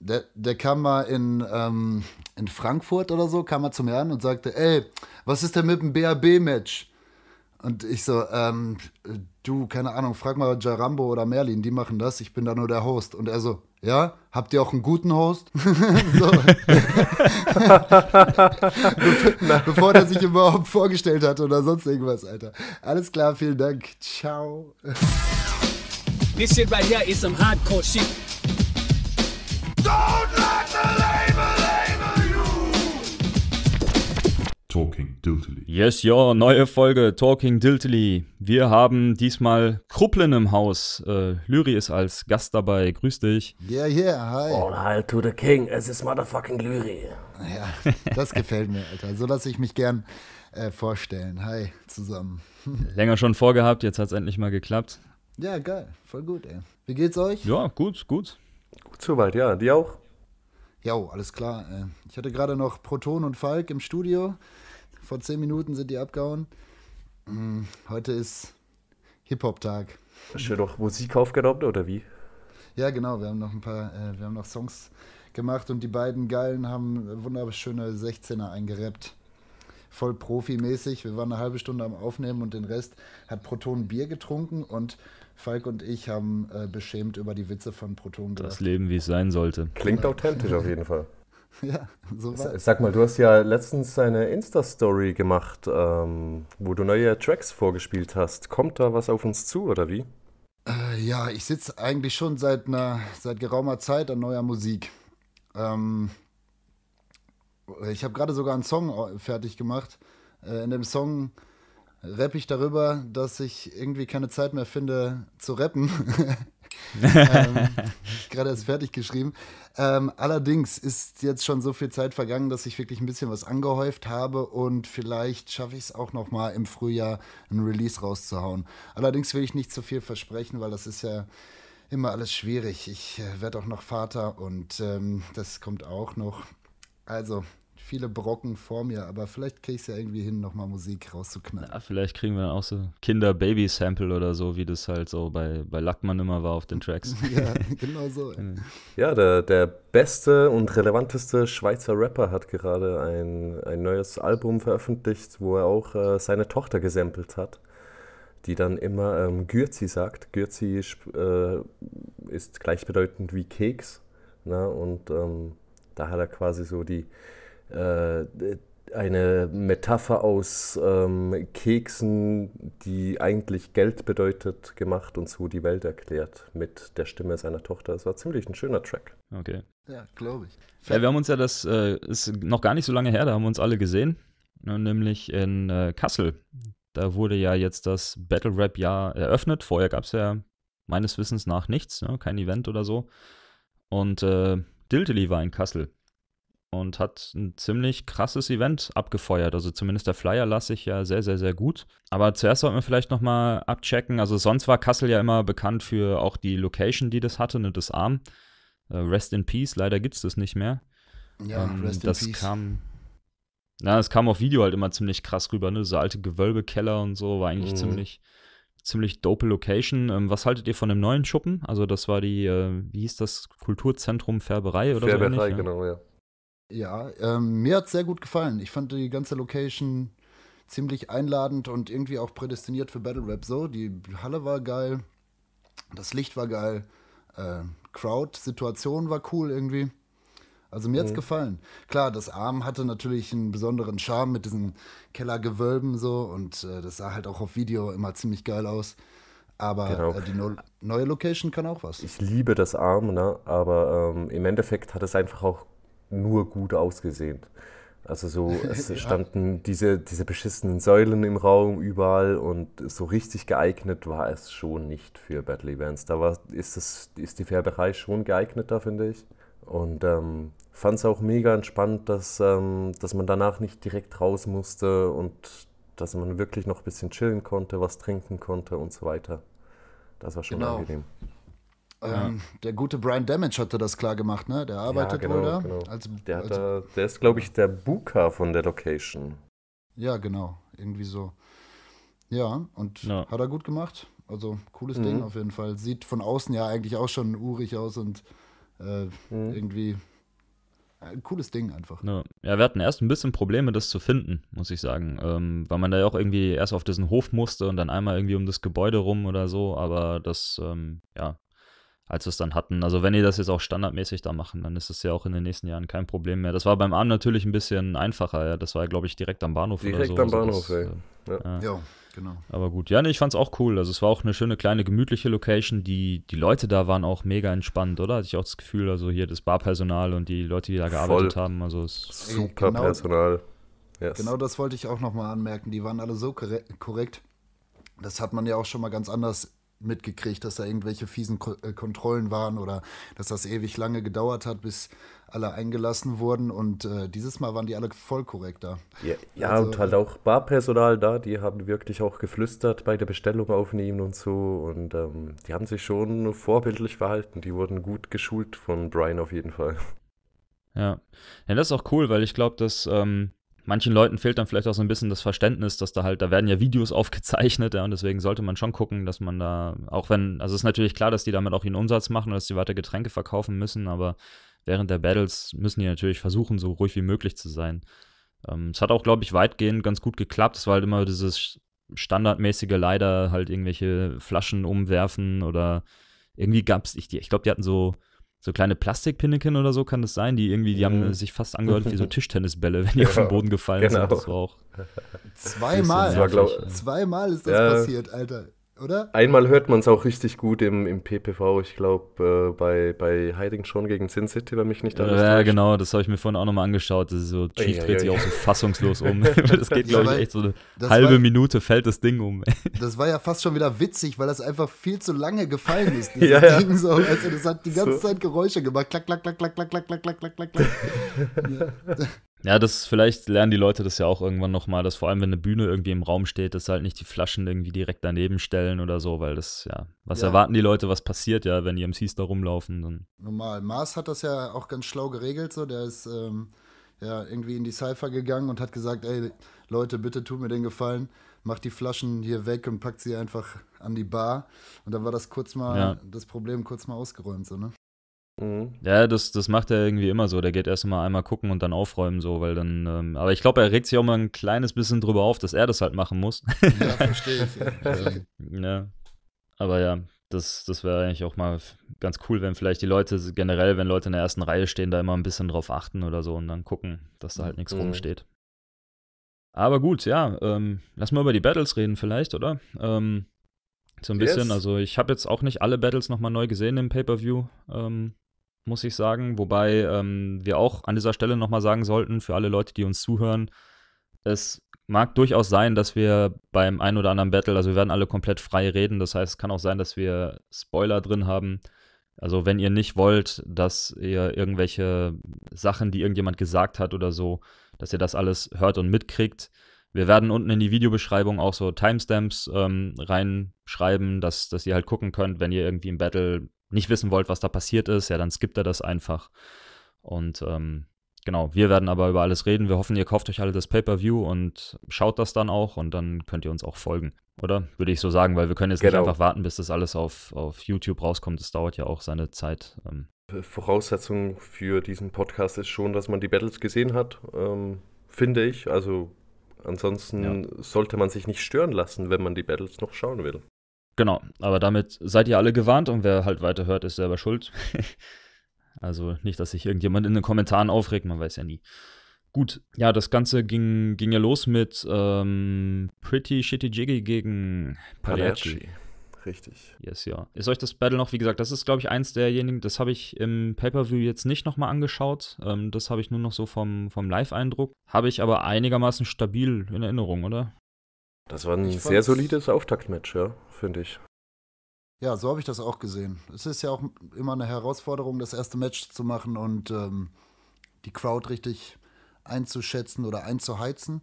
der, der kam mal in, ähm, in Frankfurt oder so, kam mal zu mir an und sagte, ey, was ist denn mit dem BAB-Match? Und ich so, ähm, du, keine Ahnung, frag mal Jarambo oder Merlin, die machen das, ich bin da nur der Host. Und er so, ja, habt ihr auch einen guten Host? Be bevor der sich überhaupt vorgestellt hat oder sonst irgendwas, Alter. Alles klar, vielen Dank. Ciao. This shit right here is some hardcore shit. Talking Diltily. Yes, yo, neue Folge Talking Diltily. Wir haben diesmal Krupplin im Haus. Äh, Lyri ist als Gast dabei. Grüß dich. Yeah, yeah, hi. All hail to the king. Es ist motherfucking Lyri. Ja, das gefällt mir, Alter. So lasse ich mich gern äh, vorstellen. Hi, zusammen. Länger schon vorgehabt, jetzt hat es endlich mal geklappt. Ja, geil. Voll gut, ey. Wie geht's euch? Ja, gut, gut. Gut soweit, ja. Die auch? Ja, alles klar. Äh. Ich hatte gerade noch Proton und Falk im Studio. Vor zehn Minuten sind die abgehauen. Hm, heute ist Hip-Hop-Tag. Hast du doch Musik aufgenommen oder wie? Ja, genau. Wir haben noch ein paar, äh, wir haben noch Songs gemacht und die beiden Geilen haben wunderschöne 16er eingerappt. Voll profimäßig. Wir waren eine halbe Stunde am Aufnehmen und den Rest hat Proton Bier getrunken und Falk und ich haben äh, beschämt über die Witze von Proton gelacht. Das Leben, wie es sein sollte. Klingt authentisch auf jeden Fall. Ja, so Sag mal, du hast ja letztens eine Insta-Story gemacht, ähm, wo du neue Tracks vorgespielt hast. Kommt da was auf uns zu oder wie? Äh, ja, ich sitze eigentlich schon seit, einer, seit geraumer Zeit an neuer Musik. Ähm, ich habe gerade sogar einen Song äh, fertig gemacht. Äh, in dem Song rappe ich darüber, dass ich irgendwie keine Zeit mehr finde zu rappen. ähm, gerade erst fertig geschrieben. Ähm, allerdings ist jetzt schon so viel Zeit vergangen, dass ich wirklich ein bisschen was angehäuft habe und vielleicht schaffe ich es auch noch mal im Frühjahr ein Release rauszuhauen. Allerdings will ich nicht zu viel versprechen, weil das ist ja immer alles schwierig. Ich äh, werde auch noch Vater und ähm, das kommt auch noch. Also viele Brocken vor mir, aber vielleicht kriege ich es ja irgendwie hin, nochmal Musik rauszuknallen. Ja, vielleicht kriegen wir auch so Kinder-Baby-Sample oder so, wie das halt so bei, bei Lackmann immer war auf den Tracks. ja, genau so. ja, der, der beste und relevanteste Schweizer Rapper hat gerade ein, ein neues Album veröffentlicht, wo er auch äh, seine Tochter gesampelt hat die dann immer ähm, Gürzi sagt. Gürzi äh, ist gleichbedeutend wie Keks. Ne? Und ähm, da hat er quasi so die äh, äh, eine Metapher aus ähm, Keksen, die eigentlich Geld bedeutet, gemacht und so die Welt erklärt mit der Stimme seiner Tochter. Es war ziemlich ein schöner Track. Okay. Ja, glaube ich. Ja, wir haben uns ja das, äh, ist noch gar nicht so lange her, da haben wir uns alle gesehen, ne, nämlich in äh, Kassel. Da wurde ja jetzt das Battle Rap-Jahr eröffnet. Vorher gab es ja meines Wissens nach nichts, ne? kein Event oder so. Und äh, Diltily war in Kassel und hat ein ziemlich krasses Event abgefeuert. Also zumindest der Flyer lasse ich ja sehr, sehr, sehr gut. Aber zuerst sollten wir vielleicht nochmal abchecken. Also sonst war Kassel ja immer bekannt für auch die Location, die das hatte, ne, das Arm. Äh, Rest in Peace, leider gibt es das nicht mehr. Ja, ähm, Rest das in Peace. Kam, na, das kam auf Video halt immer ziemlich krass rüber, ne? So alte Gewölbekeller und so, war eigentlich mhm. ziemlich ziemlich dope Location. Ähm, was haltet ihr von dem neuen Schuppen? Also das war die, äh, wie hieß das, Kulturzentrum Färberei oder Färberei, so ähnlich? Färberei, genau, ja. Ja, ähm, mir hat es sehr gut gefallen. Ich fand die ganze Location ziemlich einladend und irgendwie auch prädestiniert für Battle Rap so. Die Halle war geil, das Licht war geil, äh, Crowd-Situation war cool irgendwie. Also mir mhm. hat's gefallen. Klar, das Arm hatte natürlich einen besonderen Charme mit diesen Kellergewölben so und äh, das sah halt auch auf Video immer ziemlich geil aus. Aber genau. äh, die no neue Location kann auch was. Ich liebe das Arm, ne? aber ähm, im Endeffekt hat es einfach auch nur gut ausgesehen. Also so, es standen diese, diese beschissenen Säulen im Raum überall und so richtig geeignet war es schon nicht für Battle Events. Da war, ist, das, ist die Färberei schon geeigneter, finde ich. Und ähm, fand es auch mega entspannt, dass, ähm, dass man danach nicht direkt raus musste und dass man wirklich noch ein bisschen chillen konnte, was trinken konnte und so weiter. Das war schon genau. angenehm. Ähm, ja. Der gute Brian Damage hatte das klar gemacht, ne? Der arbeitet ja, genau, wohl da. Genau. Als, der, als da, der ist, glaube ich, der Booker von der Location. Ja, genau. Irgendwie so. Ja, und ja. hat er gut gemacht. Also cooles mhm. Ding auf jeden Fall. Sieht von außen ja eigentlich auch schon urig aus und äh, mhm. irgendwie ein äh, cooles Ding einfach. Ja. ja. wir hatten erst ein bisschen Probleme, das zu finden, muss ich sagen. Ähm, weil man da ja auch irgendwie erst auf diesen Hof musste und dann einmal irgendwie um das Gebäude rum oder so, aber das, ähm, ja, als wir es dann hatten. Also wenn die das jetzt auch standardmäßig da machen, dann ist es ja auch in den nächsten Jahren kein Problem mehr. Das war beim Arm natürlich ein bisschen einfacher. Ja. Das war, glaube ich, direkt am Bahnhof. Direkt so, am Bahnhof, das, ey. Ja. Äh, ja. genau. Aber gut, ja, nee, ich es auch cool. Also es war auch eine schöne, kleine, gemütliche Location. Die, die Leute da waren auch mega entspannt, oder? Hatte ich auch das Gefühl, also hier das Barpersonal und die Leute, die da gearbeitet Voll. haben. Also super genau, Personal. Yes. Genau das wollte ich auch nochmal anmerken. Die waren alle so korrekt. Das hat man ja auch schon mal ganz anders mitgekriegt, dass da irgendwelche fiesen äh, Kontrollen waren oder dass das ewig lange gedauert hat, bis alle eingelassen wurden. Und äh, dieses Mal waren die alle voll korrekt da. Ja, ja also, und halt auch Barpersonal da, die haben wirklich auch geflüstert bei der Bestellung aufnehmen und so. Und ähm, die haben sich schon vorbildlich verhalten. Die wurden gut geschult von Brian auf jeden Fall. Ja, ja das ist auch cool, weil ich glaube, dass. Ähm manchen Leuten fehlt dann vielleicht auch so ein bisschen das Verständnis, dass da halt, da werden ja Videos aufgezeichnet, ja, und deswegen sollte man schon gucken, dass man da, auch wenn, also es ist natürlich klar, dass die damit auch ihren Umsatz machen und dass sie weiter Getränke verkaufen müssen, aber während der Battles müssen die natürlich versuchen, so ruhig wie möglich zu sein. Ähm, es hat auch, glaube ich, weitgehend ganz gut geklappt. Es war halt immer dieses standardmäßige leider halt irgendwelche Flaschen umwerfen oder irgendwie gab es, ich, ich glaube, die hatten so so kleine Plastikpinneken oder so kann das sein, die irgendwie, die haben mhm. sich fast angehört wie so Tischtennisbälle, wenn die ja, auf den Boden gefallen genau. sind. Das war auch. Zweimal, das war, glaub, zweimal ist das ja. passiert, Alter oder? Einmal hört man es auch richtig gut im, im PPV, ich glaube, äh, bei, bei Heiding schon gegen Sin City, wenn mich nicht alles Ja, äh, genau, das habe ich mir vorhin auch nochmal angeschaut. Das so, Chief ja, dreht ja, sich ja. auch so fassungslos um. das geht, glaube ich, echt so eine halbe war, Minute fällt das Ding um. das war ja fast schon wieder witzig, weil das einfach viel zu lange gefallen ist. ja, ja. Ding so, also das hat die ganze so. Zeit Geräusche gemacht. Klack, klack, klack, klack, klack, klack, klack, klack, klack, klack. ja. Ja, das vielleicht lernen die Leute das ja auch irgendwann nochmal, dass vor allem, wenn eine Bühne irgendwie im Raum steht, dass halt nicht die Flaschen irgendwie direkt daneben stellen oder so, weil das, ja, was ja. erwarten die Leute, was passiert ja, wenn die MCs da rumlaufen? Dann. Normal. Mars hat das ja auch ganz schlau geregelt, so, der ist ähm, ja irgendwie in die Cypher gegangen und hat gesagt, ey, Leute, bitte tut mir den Gefallen, macht die Flaschen hier weg und packt sie einfach an die Bar. Und dann war das kurz mal, ja. das Problem kurz mal ausgeräumt, so, ne? Mhm. Ja, das, das macht er irgendwie immer so. Der geht erst mal einmal gucken und dann aufräumen, so, weil dann. Ähm, aber ich glaube, er regt sich auch mal ein kleines bisschen drüber auf, dass er das halt machen muss. Ja, verstehe ich. ja. Aber ja, das, das wäre eigentlich auch mal ganz cool, wenn vielleicht die Leute generell, wenn Leute in der ersten Reihe stehen, da immer ein bisschen drauf achten oder so und dann gucken, dass da halt nichts mhm. rumsteht. Aber gut, ja, ähm, lass mal über die Battles reden vielleicht, oder? Ähm, so ein yes. bisschen, also ich habe jetzt auch nicht alle Battles nochmal neu gesehen im Pay-Per-View. Ähm, muss ich sagen. Wobei ähm, wir auch an dieser Stelle nochmal sagen sollten, für alle Leute, die uns zuhören, es mag durchaus sein, dass wir beim einen oder anderen Battle, also wir werden alle komplett frei reden, das heißt, es kann auch sein, dass wir Spoiler drin haben. Also wenn ihr nicht wollt, dass ihr irgendwelche Sachen, die irgendjemand gesagt hat oder so, dass ihr das alles hört und mitkriegt. Wir werden unten in die Videobeschreibung auch so Timestamps ähm, reinschreiben, dass, dass ihr halt gucken könnt, wenn ihr irgendwie im Battle nicht wissen wollt, was da passiert ist, ja, dann skippt er das einfach. Und ähm, genau, wir werden aber über alles reden. Wir hoffen, ihr kauft euch alle das Pay-Per-View und schaut das dann auch und dann könnt ihr uns auch folgen. Oder? Würde ich so sagen, weil wir können jetzt genau. nicht einfach warten, bis das alles auf, auf YouTube rauskommt. Das dauert ja auch seine Zeit. Ähm. Voraussetzung für diesen Podcast ist schon, dass man die Battles gesehen hat, ähm, finde ich. Also ansonsten ja. sollte man sich nicht stören lassen, wenn man die Battles noch schauen will. Genau, aber damit seid ihr alle gewarnt und wer halt weiterhört, ist selber schuld. also nicht, dass sich irgendjemand in den Kommentaren aufregt, man weiß ja nie. Gut, ja, das Ganze ging, ging ja los mit ähm, Pretty Shitty Jiggy gegen Pagliacci. Richtig. Yes, ja. Ist euch das Battle noch, wie gesagt, das ist, glaube ich, eins derjenigen, das habe ich im Pay-Per-View jetzt nicht nochmal angeschaut. Ähm, das habe ich nur noch so vom, vom Live-Eindruck. Habe ich aber einigermaßen stabil in Erinnerung, oder? Das war ein ich sehr solides Auftaktmatch, ja, finde ich. Ja, so habe ich das auch gesehen. Es ist ja auch immer eine Herausforderung, das erste Match zu machen und ähm, die Crowd richtig einzuschätzen oder einzuheizen.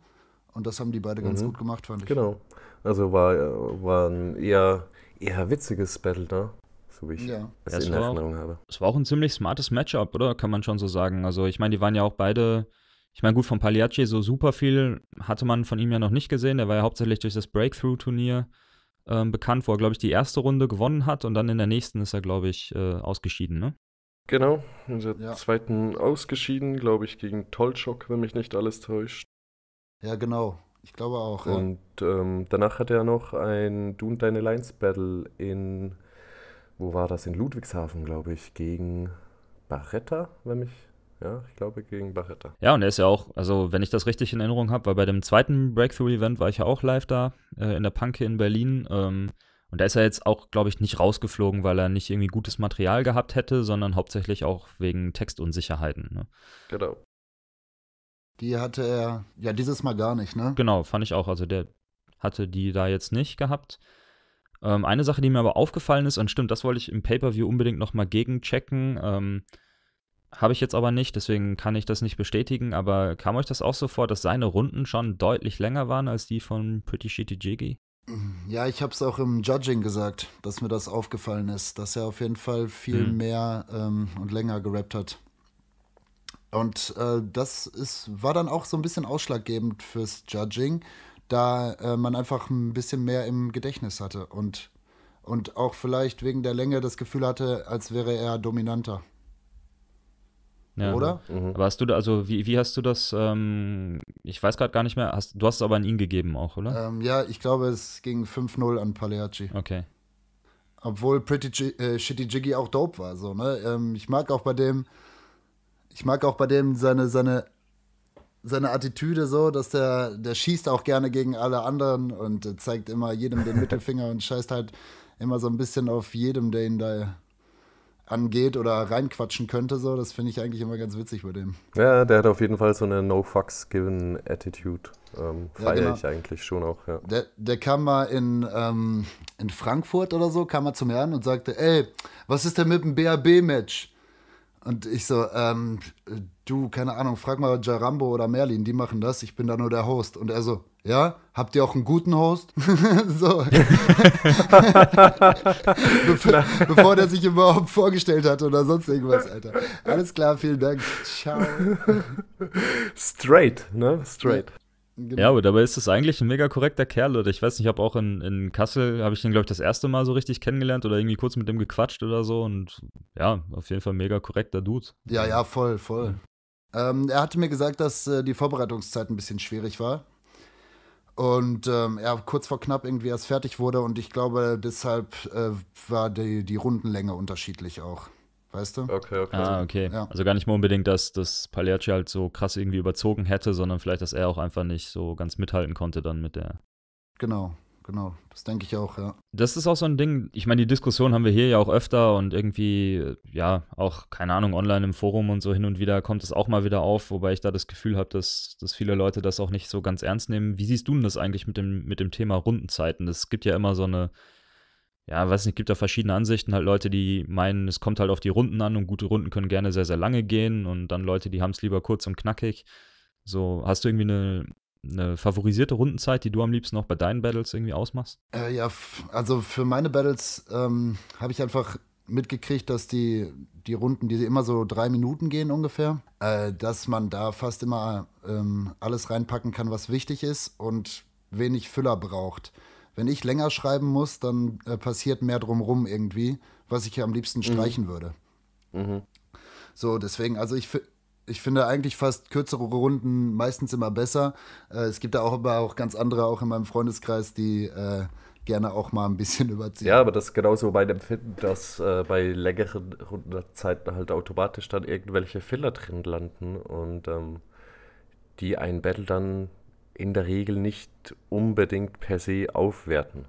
Und das haben die beide ganz mhm. gut gemacht, fand ich. Genau. Also war, war ein eher, eher witziges Battle, da, so wie ich ja. das ja, in Erinnerung auch, habe. Es war auch ein ziemlich smartes Matchup, oder? Kann man schon so sagen. Also ich meine, die waren ja auch beide ich meine, gut, von Pagliacci so super viel hatte man von ihm ja noch nicht gesehen. Der war ja hauptsächlich durch das Breakthrough-Turnier äh, bekannt, wo er, glaube ich, die erste Runde gewonnen hat und dann in der nächsten ist er, glaube ich, äh, ausgeschieden, ne? Genau, in der ja. zweiten ausgeschieden, glaube ich, gegen Tolchok, wenn mich nicht alles täuscht. Ja, genau. Ich glaube auch. Und ja. ähm, danach hat er noch ein Du und Deine Lines Battle in, wo war das? In Ludwigshafen, glaube ich, gegen Barretta, wenn mich ja, ich glaube gegen Barretta. Ja, und er ist ja auch, also wenn ich das richtig in Erinnerung habe, weil bei dem zweiten Breakthrough-Event war ich ja auch live da, äh, in der Panke in Berlin. Ähm, und da ist er jetzt auch, glaube ich, nicht rausgeflogen, weil er nicht irgendwie gutes Material gehabt hätte, sondern hauptsächlich auch wegen Textunsicherheiten. Ne? Genau. Die hatte er ja dieses Mal gar nicht, ne? Genau, fand ich auch. Also der hatte die da jetzt nicht gehabt. Ähm, eine Sache, die mir aber aufgefallen ist, und stimmt, das wollte ich im Pay-Per-View unbedingt nochmal gegenchecken, ähm, habe ich jetzt aber nicht, deswegen kann ich das nicht bestätigen, aber kam euch das auch so vor, dass seine Runden schon deutlich länger waren als die von Pretty Shitty Jiggy? Mm, ja, ich habe es auch im Judging gesagt, dass mir das aufgefallen ist, dass er auf jeden Fall viel mhm. mehr ähm, und länger gerappt hat. Und äh, das ist, war dann auch so ein bisschen ausschlaggebend fürs Judging, da äh, man einfach ein bisschen mehr im Gedächtnis hatte und, und auch vielleicht wegen der Länge das Gefühl hatte, als wäre er dominanter ja. Ne. oder? Mhm. Aber hast du also wie, wie hast du das, ähm, ich weiß gerade gar nicht mehr, hast, du hast es aber an ihn gegeben auch, oder? Ähm, ja, ich glaube, es ging 5-0 an Pagliacci. Okay. Obwohl Pretty G äh, Shitty Jiggy auch dope war, so, ne? Ähm, ich mag auch bei dem, ich mag auch bei dem seine, seine, seine Attitüde so, dass der, der schießt auch gerne gegen alle anderen und äh, zeigt immer jedem den Mittelfinger und scheißt halt immer so ein bisschen auf jedem, der ihn da angeht oder reinquatschen könnte. So, das finde ich eigentlich immer ganz witzig bei dem. Ja, der hat auf jeden Fall so eine No Fucks Given Attitude. Ähm, feiere ja, genau. ich eigentlich schon auch. Ja. Der, der kam mal in, ähm, in Frankfurt oder so, kam mal zu mir an und sagte, ey, was ist denn mit dem BAB-Match? Und ich so, ähm, du, keine Ahnung, frag mal Jarambo oder Merlin, die machen das, ich bin da nur der Host. Und er so, ja, habt ihr auch einen guten Host? so. Bevor, bevor der sich überhaupt vorgestellt hat oder sonst irgendwas, Alter. Alles klar, vielen Dank. Ciao. Straight, ne? Straight. Genau. Ja, aber dabei ist es eigentlich ein mega korrekter Kerl, oder ich weiß nicht, ich habe auch in, in Kassel, habe ich den, glaube ich, das erste Mal so richtig kennengelernt oder irgendwie kurz mit dem gequatscht oder so und ja, auf jeden Fall mega korrekter Dude. Ja, ja, voll, voll. Ähm, er hatte mir gesagt, dass äh, die Vorbereitungszeit ein bisschen schwierig war. Und ähm, er kurz vor knapp irgendwie erst fertig wurde und ich glaube, deshalb äh, war die, die Rundenlänge unterschiedlich auch. Weißt du? Okay, okay. Ah, okay. Ja. Also gar nicht mal unbedingt, dass das Pagliacci halt so krass irgendwie überzogen hätte, sondern vielleicht, dass er auch einfach nicht so ganz mithalten konnte dann mit der. Genau genau. Das denke ich auch, ja. Das ist auch so ein Ding. Ich meine, die Diskussion haben wir hier ja auch öfter und irgendwie, ja, auch, keine Ahnung, online im Forum und so hin und wieder kommt es auch mal wieder auf, wobei ich da das Gefühl habe, dass, dass viele Leute das auch nicht so ganz ernst nehmen. Wie siehst du denn das eigentlich mit dem, mit dem Thema Rundenzeiten? Es gibt ja immer so eine, ja, weiß nicht, gibt da verschiedene Ansichten. Halt Leute, die meinen, es kommt halt auf die Runden an und gute Runden können gerne sehr, sehr lange gehen und dann Leute, die haben es lieber kurz und knackig. So, hast du irgendwie eine, eine favorisierte Rundenzeit, die du am liebsten auch bei deinen Battles irgendwie ausmachst? Äh, ja, also für meine Battles ähm, habe ich einfach mitgekriegt, dass die, die Runden, die immer so drei Minuten gehen ungefähr, äh, dass man da fast immer ähm, alles reinpacken kann, was wichtig ist und wenig Füller braucht. Wenn ich länger schreiben muss, dann äh, passiert mehr drumrum irgendwie, was ich ja am liebsten mhm. streichen mhm. würde. Mhm. So, deswegen, also ich, finde ich finde eigentlich fast kürzere Runden meistens immer besser. Äh, es gibt da auch aber auch ganz andere, auch in meinem Freundeskreis, die äh, gerne auch mal ein bisschen überziehen. Ja, aber das ist genauso mein Empfinden, dass äh, bei längeren Rundenzeiten halt automatisch dann irgendwelche Filler drin landen und ähm, die ein Battle dann in der Regel nicht unbedingt per se aufwerten.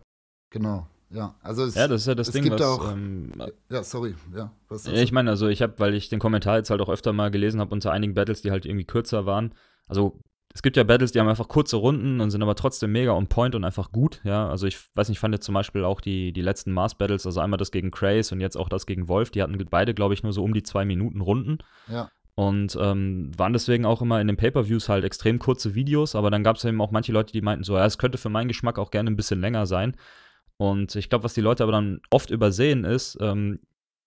Genau. Ja, also es, ja, das ist ja das Ding, gibt was, auch. Ähm, ja, sorry. Ja, was ja, ich meine, also ich habe, weil ich den Kommentar jetzt halt auch öfter mal gelesen habe unter einigen Battles, die halt irgendwie kürzer waren. Also es gibt ja Battles, die haben einfach kurze Runden und sind aber trotzdem mega on point und einfach gut. Ja, also ich weiß nicht, ich fand jetzt zum Beispiel auch die, die letzten Mars Battles, also einmal das gegen Craze und jetzt auch das gegen Wolf, die hatten beide, glaube ich, nur so um die zwei Minuten Runden. Ja. Und ähm, waren deswegen auch immer in den Pay-Per-Views halt extrem kurze Videos, aber dann gab es eben auch manche Leute, die meinten so, ja, es könnte für meinen Geschmack auch gerne ein bisschen länger sein. Und ich glaube, was die Leute aber dann oft übersehen ist, ähm,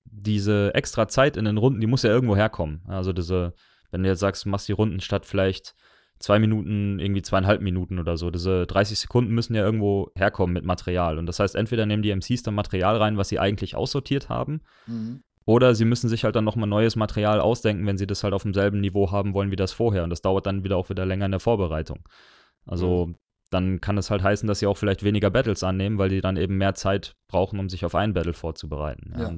diese extra Zeit in den Runden, die muss ja irgendwo herkommen. Also diese, wenn du jetzt sagst, du machst die Runden statt vielleicht zwei Minuten, irgendwie zweieinhalb Minuten oder so. Diese 30 Sekunden müssen ja irgendwo herkommen mit Material. Und das heißt, entweder nehmen die MCs dann Material rein, was sie eigentlich aussortiert haben, mhm. oder sie müssen sich halt dann nochmal neues Material ausdenken, wenn sie das halt auf demselben Niveau haben wollen wie das vorher. Und das dauert dann wieder auch wieder länger in der Vorbereitung. Also mhm dann kann es halt heißen, dass sie auch vielleicht weniger Battles annehmen, weil die dann eben mehr Zeit brauchen, um sich auf ein Battle vorzubereiten. Ja.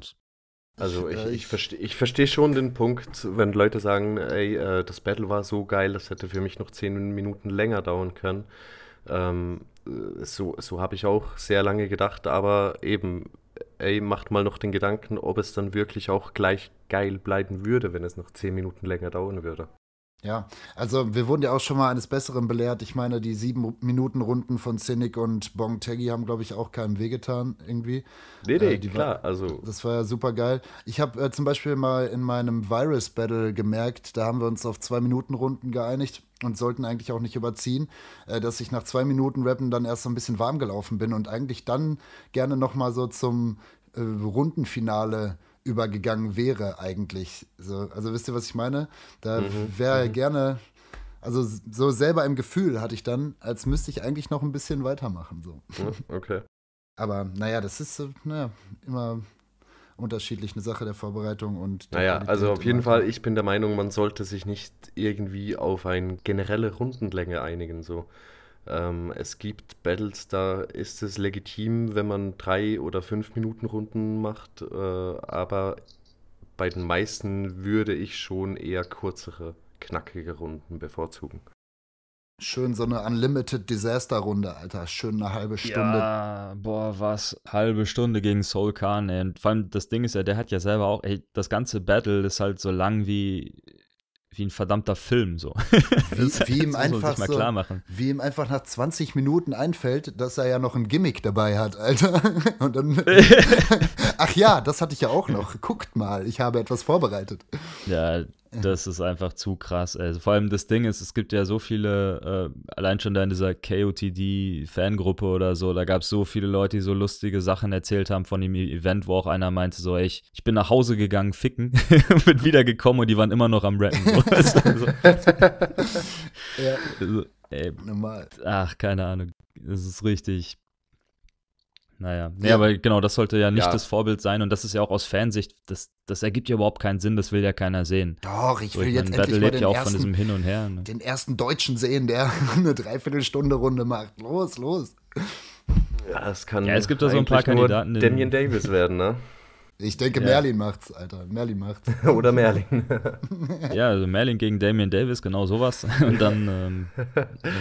also ich, ich äh, verstehe versteh schon den Punkt, wenn Leute sagen, ey, äh, das Battle war so geil, das hätte für mich noch zehn Minuten länger dauern können. Ähm, äh, so so habe ich auch sehr lange gedacht, aber eben, ey, macht mal noch den Gedanken, ob es dann wirklich auch gleich geil bleiben würde, wenn es noch zehn Minuten länger dauern würde. Ja, also wir wurden ja auch schon mal eines Besseren belehrt. Ich meine, die sieben Minuten Runden von Cynic und Bong Taggy haben, glaube ich, auch keinem wehgetan irgendwie. Nee, nee, äh, klar. War, also das war ja super geil. Ich habe äh, zum Beispiel mal in meinem Virus Battle gemerkt, da haben wir uns auf zwei Minuten Runden geeinigt und sollten eigentlich auch nicht überziehen, äh, dass ich nach zwei Minuten Rappen dann erst so ein bisschen warm gelaufen bin und eigentlich dann gerne nochmal so zum äh, Rundenfinale übergegangen wäre eigentlich. So, also wisst ihr, was ich meine? Da mhm. wäre mhm. gerne, also so selber im Gefühl hatte ich dann, als müsste ich eigentlich noch ein bisschen weitermachen. So. Ja, okay. Aber naja, das ist naja, immer unterschiedlich eine Sache der Vorbereitung und der Naja, Qualität also auf jeden Fall, ich bin der Meinung, man sollte sich nicht irgendwie auf eine generelle Rundenlänge einigen. So. Ähm, es gibt Battles, da ist es legitim, wenn man drei oder fünf Minuten Runden macht, äh, aber bei den meisten würde ich schon eher kürzere, knackige Runden bevorzugen. Schön so eine Unlimited Disaster Runde, Alter. Schön eine halbe Stunde. Ja, boah, was. Halbe Stunde gegen Soul Khan, ey. Und vor allem das Ding ist ja, der hat ja selber auch, ey, das ganze Battle ist halt so lang wie wie ein verdammter Film so. Wie, wie ihm einfach so, wie ihm einfach nach 20 Minuten einfällt, dass er ja noch ein Gimmick dabei hat, Alter. Und dann Ach ja, das hatte ich ja auch noch. Guckt mal, ich habe etwas vorbereitet. Ja, Das ist einfach zu krass. Also vor allem das Ding ist, es gibt ja so viele, äh, allein schon da in dieser KOTD-Fangruppe oder so, da gab es so viele Leute, die so lustige Sachen erzählt haben von dem e- Event, wo auch einer meinte, so, ey, ich, ich bin nach Hause gegangen, ficken, bin wiedergekommen und die waren immer noch am Rappen. also, ja. Also, ey, Normal. Ach, keine Ahnung. Das ist richtig naja, nee, ja. aber genau, das sollte ja nicht ja. das Vorbild sein und das ist ja auch aus Fansicht, das, das ergibt ja überhaupt keinen Sinn, das will ja keiner sehen. Doch, ich so, will ich jetzt mein, endlich Battle lebt ja auch ersten, von diesem Hin und Her. Ne? Den ersten Deutschen sehen, der eine Dreiviertelstunde Runde macht. Los, los. Ja, es kann. Ja, es gibt da so ein paar Kandidaten. Damien Davis werden, ne? Ich denke, ja. Merlin macht's, Alter. Merlin macht's. Oder Merlin. ja, also Merlin gegen Damien Davis, genau sowas. Und dann ähm,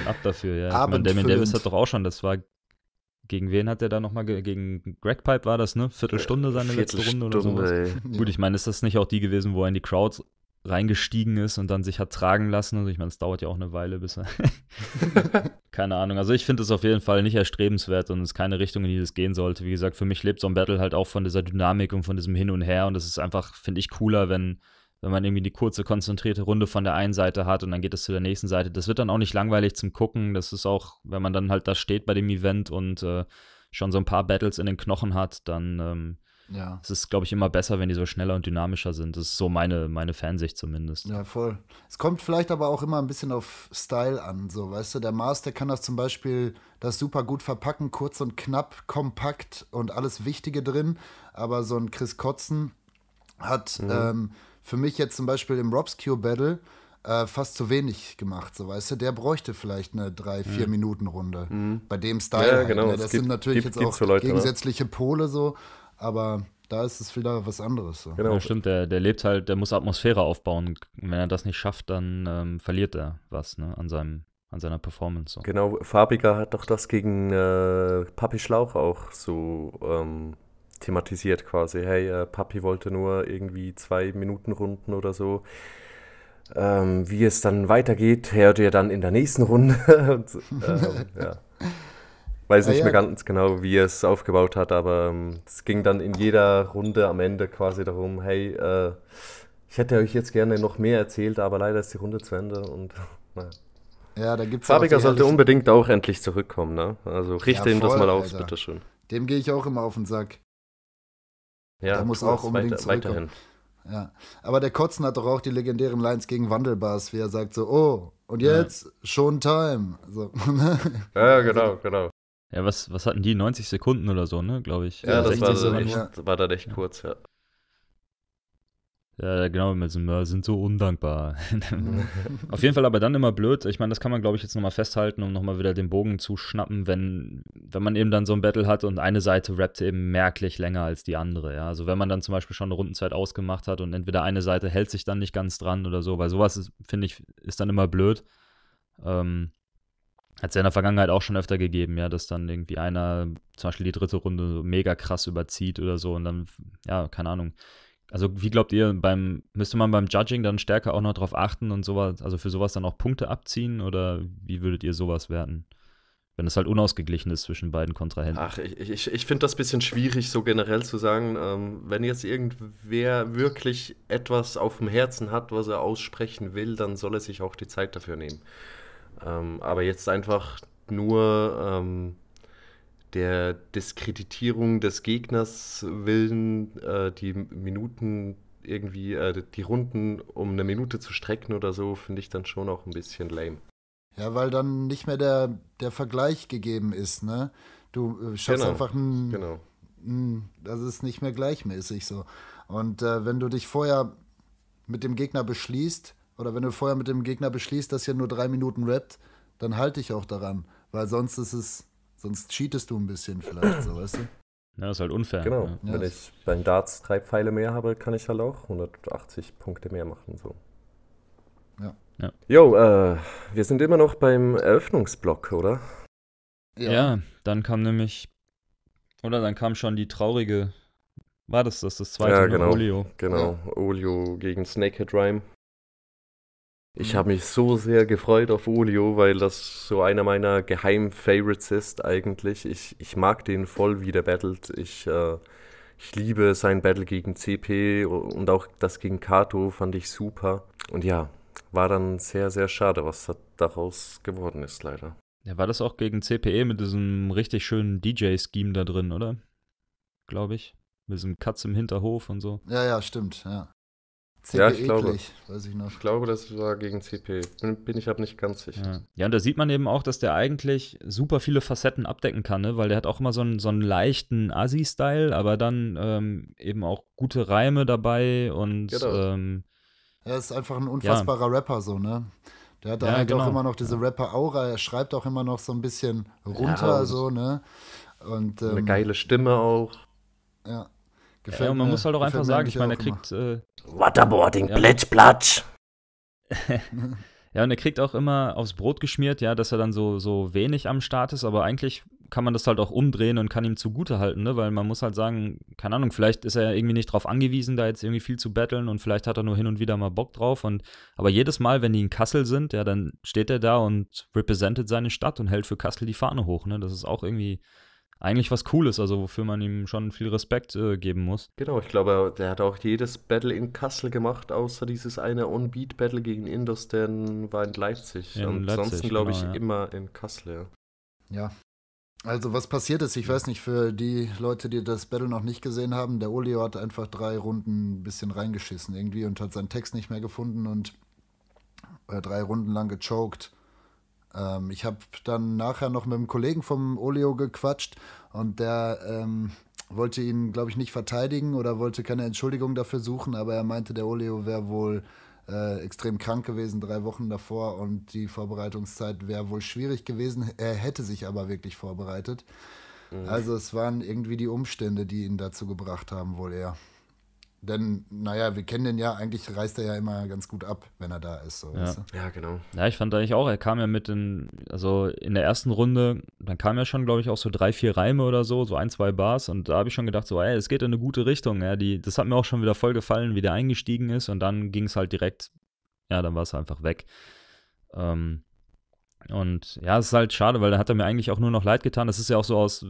ab dafür, ja. Ich Damien Davis hat doch auch schon, das war gegen wen hat er da nochmal, ge gegen Greg Pipe war das, ne? Viertelstunde äh, seine Viertelstunde letzte Runde oder sowas. Ey. Gut, ich meine, ist das nicht auch die gewesen, wo er in die Crowds reingestiegen ist und dann sich hat tragen lassen? Also ich meine, es dauert ja auch eine Weile, bis er Keine Ahnung. Also ich finde es auf jeden Fall nicht erstrebenswert und es ist keine Richtung, in die das gehen sollte. Wie gesagt, für mich lebt so ein Battle halt auch von dieser Dynamik und von diesem Hin und Her und das ist einfach, finde ich, cooler, wenn wenn man irgendwie die kurze, konzentrierte Runde von der einen Seite hat und dann geht es zu der nächsten Seite. Das wird dann auch nicht langweilig zum Gucken. Das ist auch, wenn man dann halt da steht bei dem Event und äh, schon so ein paar Battles in den Knochen hat, dann ähm, ja. es ist glaube ich, immer besser, wenn die so schneller und dynamischer sind. Das ist so meine, meine Fansicht zumindest. Ja, voll. Es kommt vielleicht aber auch immer ein bisschen auf Style an. So, weißt du, der Master kann das zum Beispiel das super gut verpacken, kurz und knapp, kompakt und alles Wichtige drin. Aber so ein Chris Kotzen hat mhm. ähm, für mich jetzt zum Beispiel im Robscue Battle äh, fast zu wenig gemacht, so weißt du, der bräuchte vielleicht eine 3-4 mhm. Minuten Runde mhm. bei dem Style. Ja, halt, genau. Ne? Das gibt, sind natürlich gibt, jetzt auch Leute, ne? gegensätzliche Pole so, aber da ist es wieder was anderes. So. Genau, ja, stimmt, der, der lebt halt, der muss Atmosphäre aufbauen. Wenn er das nicht schafft, dann ähm, verliert er was ne, an, seinem, an seiner Performance. Genau, Farbiger hat doch das gegen äh, Papi Schlauch auch so ähm, thematisiert quasi. Hey, äh, Papi wollte nur irgendwie zwei Minuten runden oder so. Ähm, wie es dann weitergeht, hört ihr dann in der nächsten Runde. Und, ähm, ja. Weiß nicht ja, ah, ja. mehr ganz genau, wie es aufgebaut hat, aber ähm, es ging dann in jeder Runde am Ende quasi darum, hey, äh, ich hätte euch jetzt gerne noch mehr erzählt, aber leider ist die Runde zu Ende und naja. Ja, da gibt's Fabiger sollte unbedingt auch endlich zurückkommen, ne? Also richte ja, voll, ihm das mal auf, bitteschön. Dem gehe ich auch immer auf den Sack. Ja, der muss auch unbedingt weiter, zurückkommen. Weiterhin. Ja. Aber der Kotzen hat doch auch die legendären Lines gegen Wandelbars, wie er sagt so, oh, und jetzt ja. schon Time. So. Ne? ja, genau, genau. Ja, was, was hatten die? 90 Sekunden oder so, ne, glaube ich. Ja, ja das war, so echt, war dann echt kurz, ja. Äh, genau, wir sind, so undankbar. Auf jeden Fall aber dann immer blöd. Ich meine, das kann man, glaube ich, jetzt nochmal festhalten, um nochmal wieder den Bogen zu schnappen, wenn, wenn man eben dann so ein Battle hat und eine Seite rappt eben merklich länger als die andere. Ja? Also wenn man dann zum Beispiel schon eine Rundenzeit ausgemacht hat und entweder eine Seite hält sich dann nicht ganz dran oder so, weil sowas, finde ich, ist dann immer blöd. Ähm, hat es ja in der Vergangenheit auch schon öfter gegeben, ja, dass dann irgendwie einer zum Beispiel die dritte Runde mega krass überzieht oder so und dann, ja, keine Ahnung, also wie glaubt ihr, beim, müsste man beim Judging dann stärker auch noch darauf achten und sowas, also für sowas dann auch Punkte abziehen oder wie würdet ihr sowas werten? Wenn es halt unausgeglichen ist zwischen beiden Kontrahenten. Ach, ich, ich, ich finde das ein bisschen schwierig, so generell zu sagen, ähm, wenn jetzt irgendwer wirklich etwas auf dem Herzen hat, was er aussprechen will, dann soll er sich auch die Zeit dafür nehmen. Ähm, aber jetzt einfach nur ähm, der Diskreditierung des Gegners willen äh, die Minuten irgendwie, äh, die Runden um eine Minute zu strecken oder so, finde ich dann schon auch ein bisschen lame. Ja, weil dann nicht mehr der, der Vergleich gegeben ist, ne? Du äh, schaffst genau. einfach ein. Genau. das ist nicht mehr gleichmäßig so. Und äh, wenn du dich vorher mit dem Gegner beschließt, oder wenn du vorher mit dem Gegner beschließt, dass ihr nur drei Minuten rappt, dann halte ich auch daran. Weil sonst ist es Sonst cheatest du ein bisschen vielleicht, so weißt du? Ja, ist halt unfair. Genau. Ne? Ja. Wenn ich beim Darts drei Pfeile mehr habe, kann ich halt auch 180 Punkte mehr machen. So. Ja. ja. Jo, äh, wir sind immer noch beim Eröffnungsblock, oder? Ja. ja, dann kam nämlich, oder dann kam schon die traurige, war das das, das zweite ja, genau, Olio. Genau, ja. Olio gegen Snakehead Rhyme. Ich mhm. habe mich so sehr gefreut auf Olio, weil das so einer meiner geheimen Favorites ist eigentlich. Ich, ich mag den voll, wie der battelt. Ich, äh, ich liebe sein Battle gegen CP und auch das gegen Kato fand ich super. Und ja, war dann sehr, sehr schade, was daraus geworden ist, leider. Ja, war das auch gegen CPE mit diesem richtig schönen DJ-Scheme da drin, oder? Glaube ich. Mit diesem Katz im Hinterhof und so. Ja, ja, stimmt, ja. CP ja, ich glaube, weiß ich noch. Ich glaube, das war gegen CP. Bin, bin ich aber nicht ganz sicher. Ja. ja. und da sieht man eben auch, dass der eigentlich super viele Facetten abdecken kann, ne? weil der hat auch immer so einen, so einen leichten Assi-Style, aber dann ähm, eben auch gute Reime dabei und genau. ähm, er ist einfach ein unfassbarer ja. Rapper, so, ne? Der hat ja, halt genau. auch immer noch diese Rapper-Aura, er schreibt auch immer noch so ein bisschen runter, so, ne? Und, ähm, Eine geile Stimme auch. Ja. Gefällt ja, ähm, man mir, muss halt auch einfach sagen, ich meine, er kriegt. Äh, Waterboarding, ja. Plitsch, Platsch. ja, und er kriegt auch immer aufs Brot geschmiert, ja, dass er dann so, so wenig am Start ist, aber eigentlich kann man das halt auch umdrehen und kann ihm zugutehalten, ne? weil man muss halt sagen, keine Ahnung, vielleicht ist er ja irgendwie nicht drauf angewiesen, da jetzt irgendwie viel zu battlen und vielleicht hat er nur hin und wieder mal Bock drauf und aber jedes Mal, wenn die in Kassel sind, ja, dann steht er da und repräsentiert seine Stadt und hält für Kassel die Fahne hoch, ne? Das ist auch irgendwie eigentlich was Cooles, also wofür man ihm schon viel Respekt äh, geben muss. Genau, ich glaube, der hat auch jedes Battle in Kassel gemacht, außer dieses eine On-Beat-Battle gegen Indus, denn war in Leipzig. Ja, in Leipzig Ansonsten glaube genau, ich ja. immer in Kassel. Ja. Also was passiert ist, ich weiß nicht, für die Leute, die das Battle noch nicht gesehen haben, der Olio hat einfach drei Runden ein bisschen reingeschissen irgendwie und hat seinen Text nicht mehr gefunden und äh, drei Runden lang gechoked ähm, ich habe dann nachher noch mit einem Kollegen vom Olio gequatscht und der ähm, wollte ihn, glaube ich, nicht verteidigen oder wollte keine Entschuldigung dafür suchen, aber er meinte, der Olio wäre wohl äh, extrem krank gewesen, drei Wochen davor und die Vorbereitungszeit wäre wohl schwierig gewesen. Er hätte sich aber wirklich vorbereitet. Mhm. Also es waren irgendwie die Umstände, die ihn dazu gebracht haben, wohl eher. Denn, naja, wir kennen den ja, eigentlich reißt er ja immer ganz gut ab, wenn er da ist. So, ja. Weißt du? ja. genau. Ja, ich fand eigentlich auch, er kam ja mit in, also in der ersten Runde, dann kam ja schon, glaube ich, auch so drei, vier Reime oder so, so ein, zwei Bars. Und da habe ich schon gedacht, so, ey, es geht in eine gute Richtung. Ja, die, das hat mir auch schon wieder voll gefallen, wie der eingestiegen ist. Und dann ging es halt direkt, ja, dann war es einfach weg. Ähm, und ja, es ist halt schade, weil da hat er mir eigentlich auch nur noch leid getan. Das ist ja auch so aus,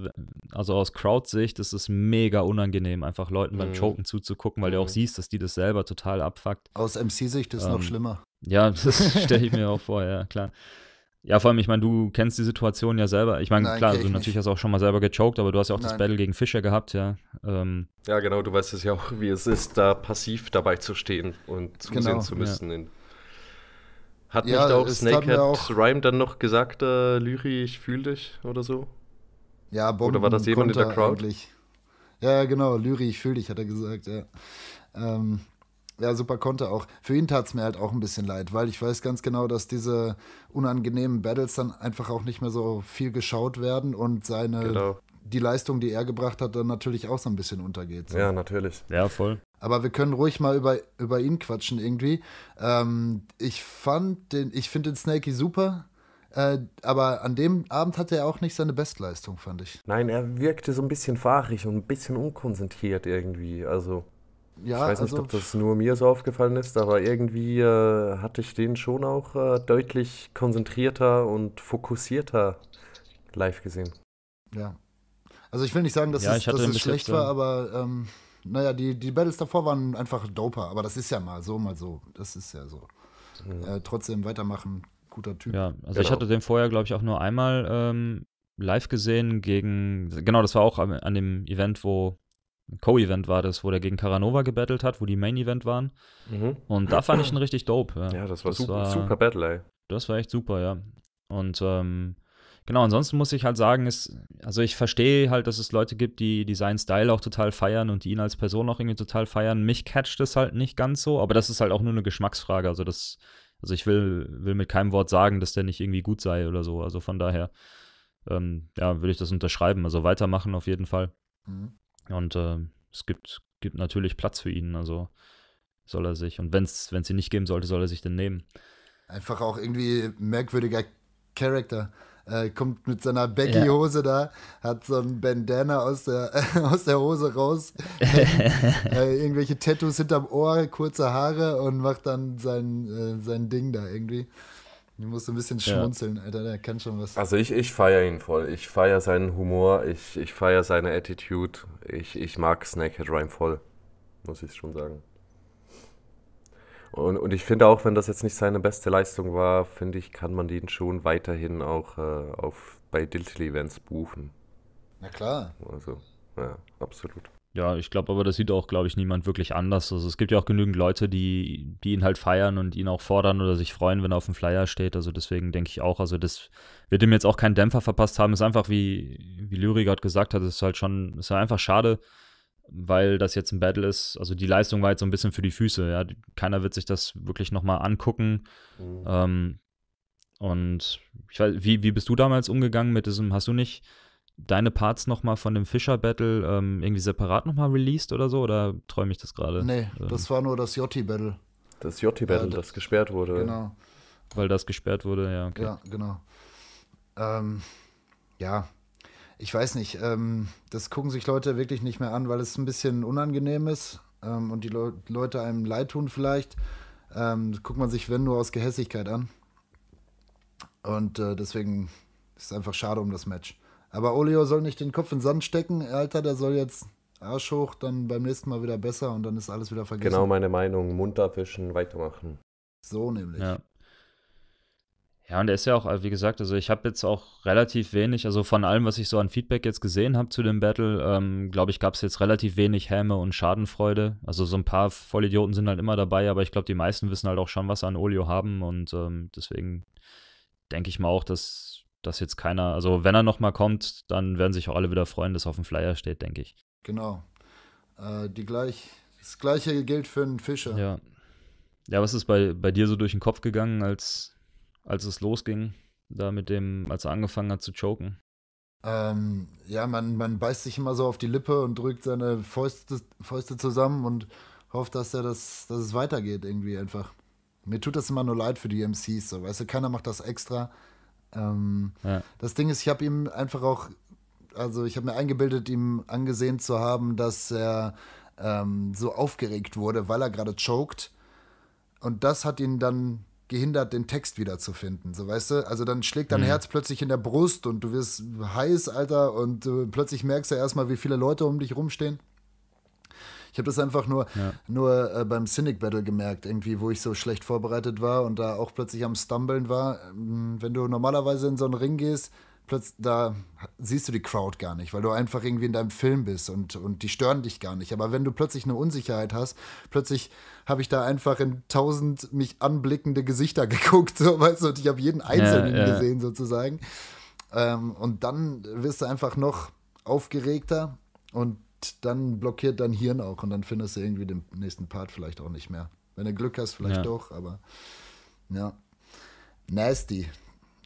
also aus Crowd-Sicht, das ist mega unangenehm, einfach Leuten beim mhm. Choken zuzugucken, weil mhm. du auch mhm. siehst, dass die das selber total abfuckt. Aus MC-Sicht ist ähm, noch schlimmer. Ja, das stelle ich mir auch vor, ja, klar. Ja, vor allem, ich meine, du kennst die Situation ja selber. Ich meine, klar, du also natürlich hast du auch schon mal selber gechoked, aber du hast ja auch Nein. das Battle gegen Fischer gehabt, ja. Ähm, ja, genau, du weißt es ja auch, wie es ist, da passiv dabei zu stehen und zusehen genau. zu müssen. Ja. Hat ja, nicht auch Snakehead Rhyme dann noch gesagt, äh, Lyri, ich fühl dich oder so? Ja, Bomben Oder war das jemand in der Crowd? Eigentlich. Ja, genau, Lyri, ich fühl dich, hat er gesagt, ja. Ähm, ja, super Konter auch. Für ihn tat es mir halt auch ein bisschen leid, weil ich weiß ganz genau, dass diese unangenehmen Battles dann einfach auch nicht mehr so viel geschaut werden und seine genau die Leistung, die er gebracht hat, dann natürlich auch so ein bisschen untergeht. So. Ja, natürlich. Ja, voll. Aber wir können ruhig mal über, über ihn quatschen irgendwie. Ähm, ich fand den, ich finde den Snakey super. Äh, aber an dem Abend hatte er auch nicht seine Bestleistung, fand ich. Nein, er wirkte so ein bisschen fahrig und ein bisschen unkonzentriert irgendwie. Also ja, ich weiß nicht, also, ob das nur mir so aufgefallen ist, aber irgendwie äh, hatte ich den schon auch äh, deutlich konzentrierter und fokussierter live gesehen. Ja, also ich will nicht sagen, dass ja, es, dass es schlecht war, aber ähm, naja, die, die Battles davor waren einfach doper. Aber das ist ja mal so, mal so. Das ist ja so. Ja. Äh, trotzdem weitermachen, guter Typ. Ja, also genau. ich hatte den vorher, glaube ich, auch nur einmal ähm, live gesehen gegen, genau, das war auch an, an dem Event, wo Co-Event war das, wo der gegen Caranova gebettelt hat, wo die Main-Event waren. Mhm. Und da fand ich ihn richtig dope. Ja, ja das war, das super, war, super Battle, ey. Das war echt super, ja. Und ähm, genau, ansonsten muss ich halt sagen, ist, also ich verstehe halt, dass es Leute gibt, die, die seinen Style auch total feiern und die ihn als Person auch irgendwie total feiern. Mich catcht es halt nicht ganz so, aber das ist halt auch nur eine Geschmacksfrage. Also das, also ich will, will mit keinem Wort sagen, dass der nicht irgendwie gut sei oder so. Also von daher, ähm, ja, würde ich das unterschreiben. Also weitermachen auf jeden Fall. Mhm. Und äh, es gibt, gibt natürlich Platz für ihn, also soll er sich. Und wenn es ihn nicht geben sollte, soll er sich den nehmen. Einfach auch irgendwie merkwürdiger Charakter äh, kommt mit seiner Becky-Hose ja. da, hat so ein Bandana aus der, aus der Hose raus, äh, irgendwelche Tattoos hinterm Ohr, kurze Haare und macht dann sein, äh, sein Ding da irgendwie. Ich muss ein bisschen schmunzeln, ja. Alter, der kann schon was. Also ich, ich feiere ihn voll. Ich feiere seinen Humor, ich, ich feiere seine Attitude. Ich, ich mag Snakehead Rhyme voll, muss ich schon sagen. Und, und ich finde auch, wenn das jetzt nicht seine beste Leistung war, finde ich, kann man den schon weiterhin auch äh, auf, bei Digital-Events buchen. Na klar. Also, ja, absolut. Ja, ich glaube aber, das sieht auch, glaube ich, niemand wirklich anders. Also es gibt ja auch genügend Leute, die, die ihn halt feiern und ihn auch fordern oder sich freuen, wenn er auf dem Flyer steht. Also deswegen denke ich auch, also das wird ihm jetzt auch keinen Dämpfer verpasst haben. Es Ist einfach, wie, wie Lyrik gerade gesagt hat, es ist halt schon, es ist einfach schade, weil das jetzt ein Battle ist. Also die Leistung war jetzt so ein bisschen für die Füße. Ja? Keiner wird sich das wirklich nochmal angucken. Mhm. Ähm, und ich weiß, wie, wie bist du damals umgegangen mit diesem? Hast du nicht deine Parts nochmal von dem Fischer Battle ähm, irgendwie separat nochmal released oder so? Oder träume ich das gerade? Nee, ähm, das war nur das Jotti Battle. Das Jotti Battle, äh, das, das, gesperrt wurde. Genau. Weil das gesperrt wurde, ja. Okay. Ja, genau. Ähm, ja, ich weiß nicht, ähm, das gucken sich Leute wirklich nicht mehr an, weil es ein bisschen unangenehm ist ähm, und die Le Leute einem leid tun vielleicht. Ähm, guckt man sich, wenn nur aus Gehässigkeit an. Und äh, deswegen ist es einfach schade um das Match. Aber Olio soll nicht den Kopf in den Sand stecken, Alter, der soll jetzt Arsch hoch, dann beim nächsten Mal wieder besser und dann ist alles wieder vergessen. Genau meine Meinung, munter fischen, weitermachen. So nämlich. Ja. Ja, und der ist ja auch, äh, wie gesagt, also ich habe jetzt auch relativ wenig, also von allem, was ich so an Feedback jetzt gesehen habe zu dem Battle, ähm, glaube ich, gab es jetzt relativ wenig Häme und Schadenfreude. Also so ein paar Vollidioten sind halt immer dabei, aber ich glaube, die meisten wissen halt auch schon, was sie an Olio haben und ähm, deswegen denke ich mal auch, dass, dass jetzt keiner, also wenn er nochmal kommt, dann werden sich auch alle wieder freuen, dass er auf dem Flyer steht, denke ich. Genau. Äh, die gleich, das gleiche gilt für einen Fischer. Ja. Ja, was ist bei, bei dir so durch den Kopf gegangen, als als es losging, da mit dem, als er angefangen hat zu choken? Ähm, ja, man, man beißt sich immer so auf die Lippe und drückt seine Fäuste, Fäuste zusammen und hofft, dass er das, dass es weitergeht irgendwie einfach. Mir tut das immer nur leid für die MCs, so weißt du, keiner macht das extra. Ähm, ja. Das Ding ist, ich habe ihm einfach auch, also ich habe mir eingebildet, ihm angesehen zu haben, dass er ähm, so aufgeregt wurde, weil er gerade choked. Und das hat ihn dann gehindert, den Text wiederzufinden. So, weißt du? Also dann schlägt dein mhm. Herz plötzlich in der Brust und du wirst heiß, Alter, und äh, plötzlich merkst du erstmal, wie viele Leute um dich rumstehen. Ich habe das einfach nur, ja. nur äh, beim Cynic Battle gemerkt, irgendwie, wo ich so schlecht vorbereitet war und da auch plötzlich am Stumbeln war. Ähm, wenn du normalerweise in so einen Ring gehst, da siehst du die Crowd gar nicht, weil du einfach irgendwie in deinem Film bist und, und die stören dich gar nicht. Aber wenn du plötzlich eine Unsicherheit hast, plötzlich habe ich da einfach in tausend mich anblickende Gesichter geguckt, so weißt du, und ich habe jeden Einzelnen ja, ja. gesehen sozusagen. Ähm, und dann wirst du einfach noch aufgeregter und dann blockiert dein Hirn auch und dann findest du irgendwie den nächsten Part vielleicht auch nicht mehr. Wenn du Glück hast, vielleicht ja. doch, aber ja. Nasty,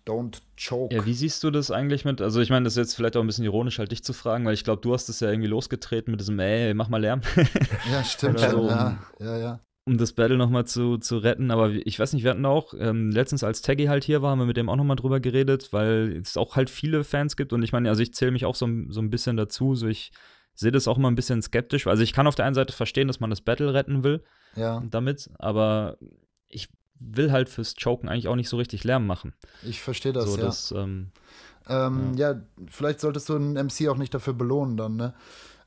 Don't choke. Ja, wie siehst du das eigentlich mit, also ich meine, das ist jetzt vielleicht auch ein bisschen ironisch, halt dich zu fragen, weil ich glaube, du hast es ja irgendwie losgetreten mit diesem, ey, mach mal Lärm. ja, stimmt. So, ja, ja, ja. Um das Battle nochmal zu, zu retten, aber ich weiß nicht, wir hatten auch, ähm, letztens als Taggy halt hier war, haben wir mit dem auch nochmal drüber geredet, weil es auch halt viele Fans gibt und ich meine, also ich zähle mich auch so, so ein bisschen dazu, so ich sehe das auch mal ein bisschen skeptisch. Also ich kann auf der einen Seite verstehen, dass man das Battle retten will ja. damit, aber ich will halt fürs Choken eigentlich auch nicht so richtig Lärm machen. Ich verstehe das, so, ja. Dass, ähm, ähm, ja. ja. vielleicht solltest du einen MC auch nicht dafür belohnen dann, ne?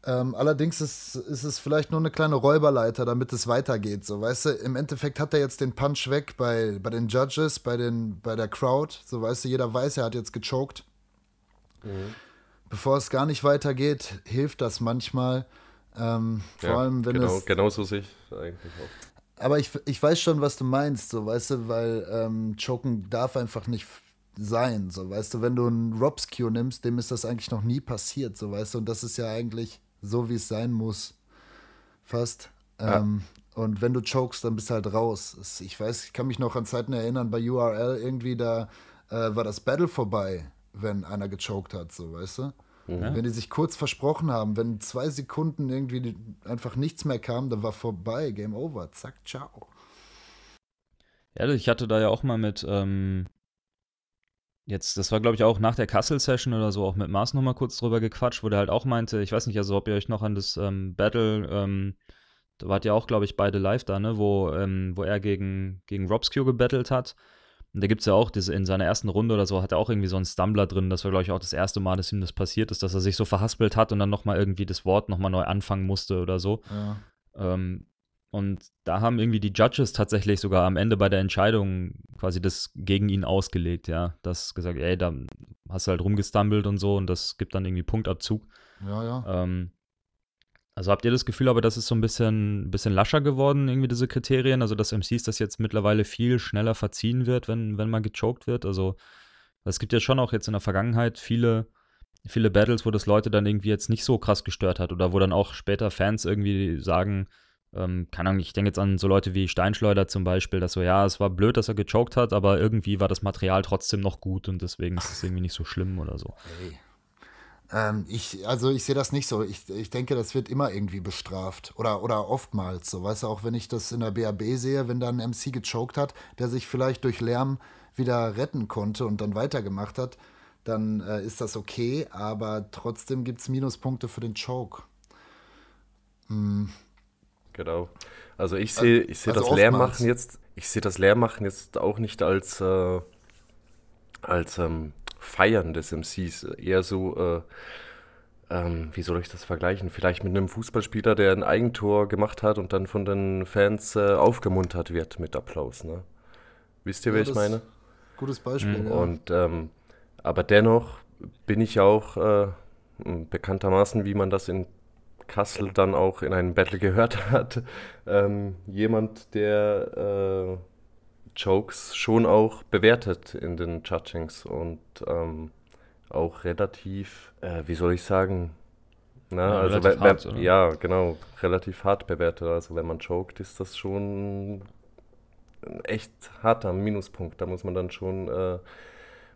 Ähm, allerdings ist, ist es vielleicht nur eine kleine Räuberleiter, damit es weitergeht. So, weißt du, im Endeffekt hat er jetzt den Punch weg bei, bei den Judges, bei, den, bei der Crowd. So, weißt du, jeder weiß, er hat jetzt gechoked. Mhm. Bevor es gar nicht weitergeht, hilft das manchmal. Ähm, vor ja, allem, wenn genau, es. Genau so sehe ich eigentlich auch aber ich, ich weiß schon, was du meinst, so, weißt du, weil ähm, Choken darf einfach nicht sein, so, weißt du, wenn du einen Robscue nimmst, dem ist das eigentlich noch nie passiert, so, weißt du, und das ist ja eigentlich so, wie es sein muss, fast. Ähm, ja. Und wenn du chokst, dann bist du halt raus. Ich weiß, ich kann mich noch an Zeiten erinnern, bei URL irgendwie, da äh, war das Battle vorbei, wenn einer gechoked hat, so, weißt du. Mhm. Wenn die sich kurz versprochen haben, wenn zwei Sekunden irgendwie einfach nichts mehr kam, dann war vorbei, Game Over, zack, ciao. Ja, ich hatte da ja auch mal mit, ähm, jetzt, das war glaube ich auch nach der Kassel-Session oder so, auch mit Mars nochmal kurz drüber gequatscht, wo der halt auch meinte, ich weiß nicht, also ob ihr euch noch an das ähm, Battle, ähm, da wart ihr auch, glaube ich, beide live da, ne, wo, ähm, wo er gegen, gegen Robscue gebettelt hat und da gibt es ja auch, diese, in seiner ersten Runde oder so hat er auch irgendwie so einen Stumbler drin. Das war, glaube ich, auch das erste Mal, dass ihm das passiert ist, dass er sich so verhaspelt hat und dann nochmal irgendwie das Wort nochmal neu anfangen musste oder so. Ja. Ähm, und da haben irgendwie die Judges tatsächlich sogar am Ende bei der Entscheidung quasi das gegen ihn ausgelegt, ja. Das gesagt, ey, da hast du halt rumgestumbelt und so und das gibt dann irgendwie Punktabzug. Ja, ja. Ähm, also habt ihr das Gefühl, aber das ist so ein bisschen, bisschen lascher geworden, irgendwie diese Kriterien? Also, dass MCs das jetzt mittlerweile viel schneller verziehen wird, wenn, wenn mal gechoked wird? Also, es gibt ja schon auch jetzt in der Vergangenheit viele, viele Battles, wo das Leute dann irgendwie jetzt nicht so krass gestört hat oder wo dann auch später Fans irgendwie sagen, ähm, keine Ahnung, ich denke jetzt an so Leute wie Steinschleuder zum Beispiel, dass so, ja, es war blöd, dass er gechoked hat, aber irgendwie war das Material trotzdem noch gut und deswegen ist es irgendwie nicht so schlimm oder so. Hey. Ähm, ich, also ich sehe das nicht so. Ich, ich denke, das wird immer irgendwie bestraft. Oder, oder oftmals so. Weißt du, auch wenn ich das in der BAB sehe, wenn da ein MC gechoked hat, der sich vielleicht durch Lärm wieder retten konnte und dann weitergemacht hat, dann äh, ist das okay, aber trotzdem gibt es Minuspunkte für den Choke. Hm. Genau. Also ich äh, sehe ich seh also das Lehrmachen jetzt, ich sehe das Lehrmachen jetzt auch nicht als, äh, als ähm, Feiern des MCs. Eher so, äh, ähm, wie soll ich das vergleichen? Vielleicht mit einem Fußballspieler, der ein Eigentor gemacht hat und dann von den Fans äh, aufgemuntert wird mit Applaus. Ne? Wisst ihr, ja, wer ich meine? Gutes Beispiel. Mhm. Ja. Und ähm, aber dennoch bin ich auch äh, bekanntermaßen, wie man das in Kassel dann auch in einem Battle gehört hat, ähm, jemand, der äh, Jokes schon auch bewertet in den Judgings und ähm, auch relativ, äh, wie soll ich sagen, ne? ja, also wenn, hart, wenn, ja, genau, relativ hart bewertet. Also wenn man joked, ist das schon ein echt harter Minuspunkt. Da muss man dann schon, äh,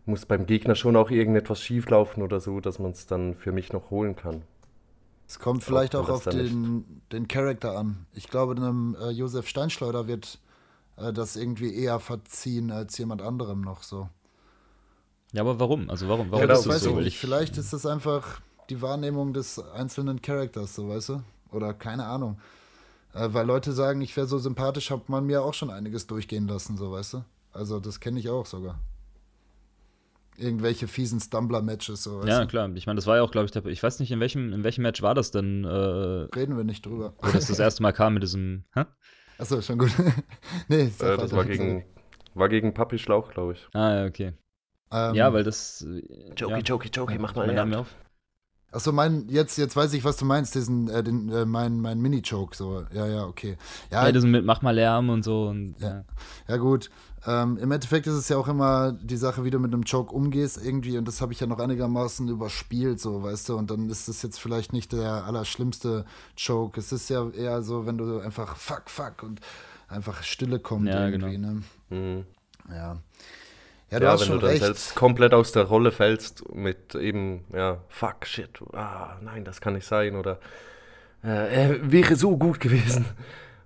muss beim Gegner schon auch irgendetwas schieflaufen oder so, dass man es dann für mich noch holen kann. Es kommt vielleicht auch, auch auf den, den Charakter an. Ich glaube, einem äh, Josef Steinschleuder wird äh, das irgendwie eher verziehen als jemand anderem noch so. Ja, aber warum? Also warum? Warum ja, ist das so? Nicht. Vielleicht ist das einfach die Wahrnehmung des einzelnen Charakters, so weißt du? Oder keine Ahnung. Äh, weil Leute sagen, ich wäre so sympathisch, hat man mir auch schon einiges durchgehen lassen, so weißt du? Also das kenne ich auch sogar irgendwelche fiesen Stumbler-Matches. So, weißt ja, klar. Ich meine, das war ja auch, glaube ich, der, ich weiß nicht, in welchem, in welchem Match war das denn? Äh, Reden wir nicht drüber. Wo das das erste Mal kam mit diesem, hä? Achso, schon gut. nee, ist äh, das war gegen, war gegen Papi Schlauch, glaube ich. Ah, ja, okay. Ähm, ja, weil das. Äh, Jokey, ja. Jokey, Jokey, mach mal Lamp auf. Achso, mein, jetzt, jetzt weiß ich, was du meinst, diesen, äh, den, äh, mein, mein Mini-Joke, so. Ja, ja, okay. Ja, ja das mit mach mal Lärm und so und ja. ja. ja gut. Ähm, Im Endeffekt ist es ja auch immer die Sache, wie du mit einem Joke umgehst irgendwie und das habe ich ja noch einigermaßen überspielt, so, weißt du, und dann ist das jetzt vielleicht nicht der allerschlimmste Joke. Es ist ja eher so, wenn du einfach fuck, fuck und einfach Stille kommt ja, genau. irgendwie, genau. ne? Mhm. Ja. Ja, du ja, hast wenn schon du dann recht. selbst komplett aus der Rolle fällst mit eben, ja, fuck, shit, ah, nein, das kann nicht sein oder äh, er äh, wäre so gut gewesen.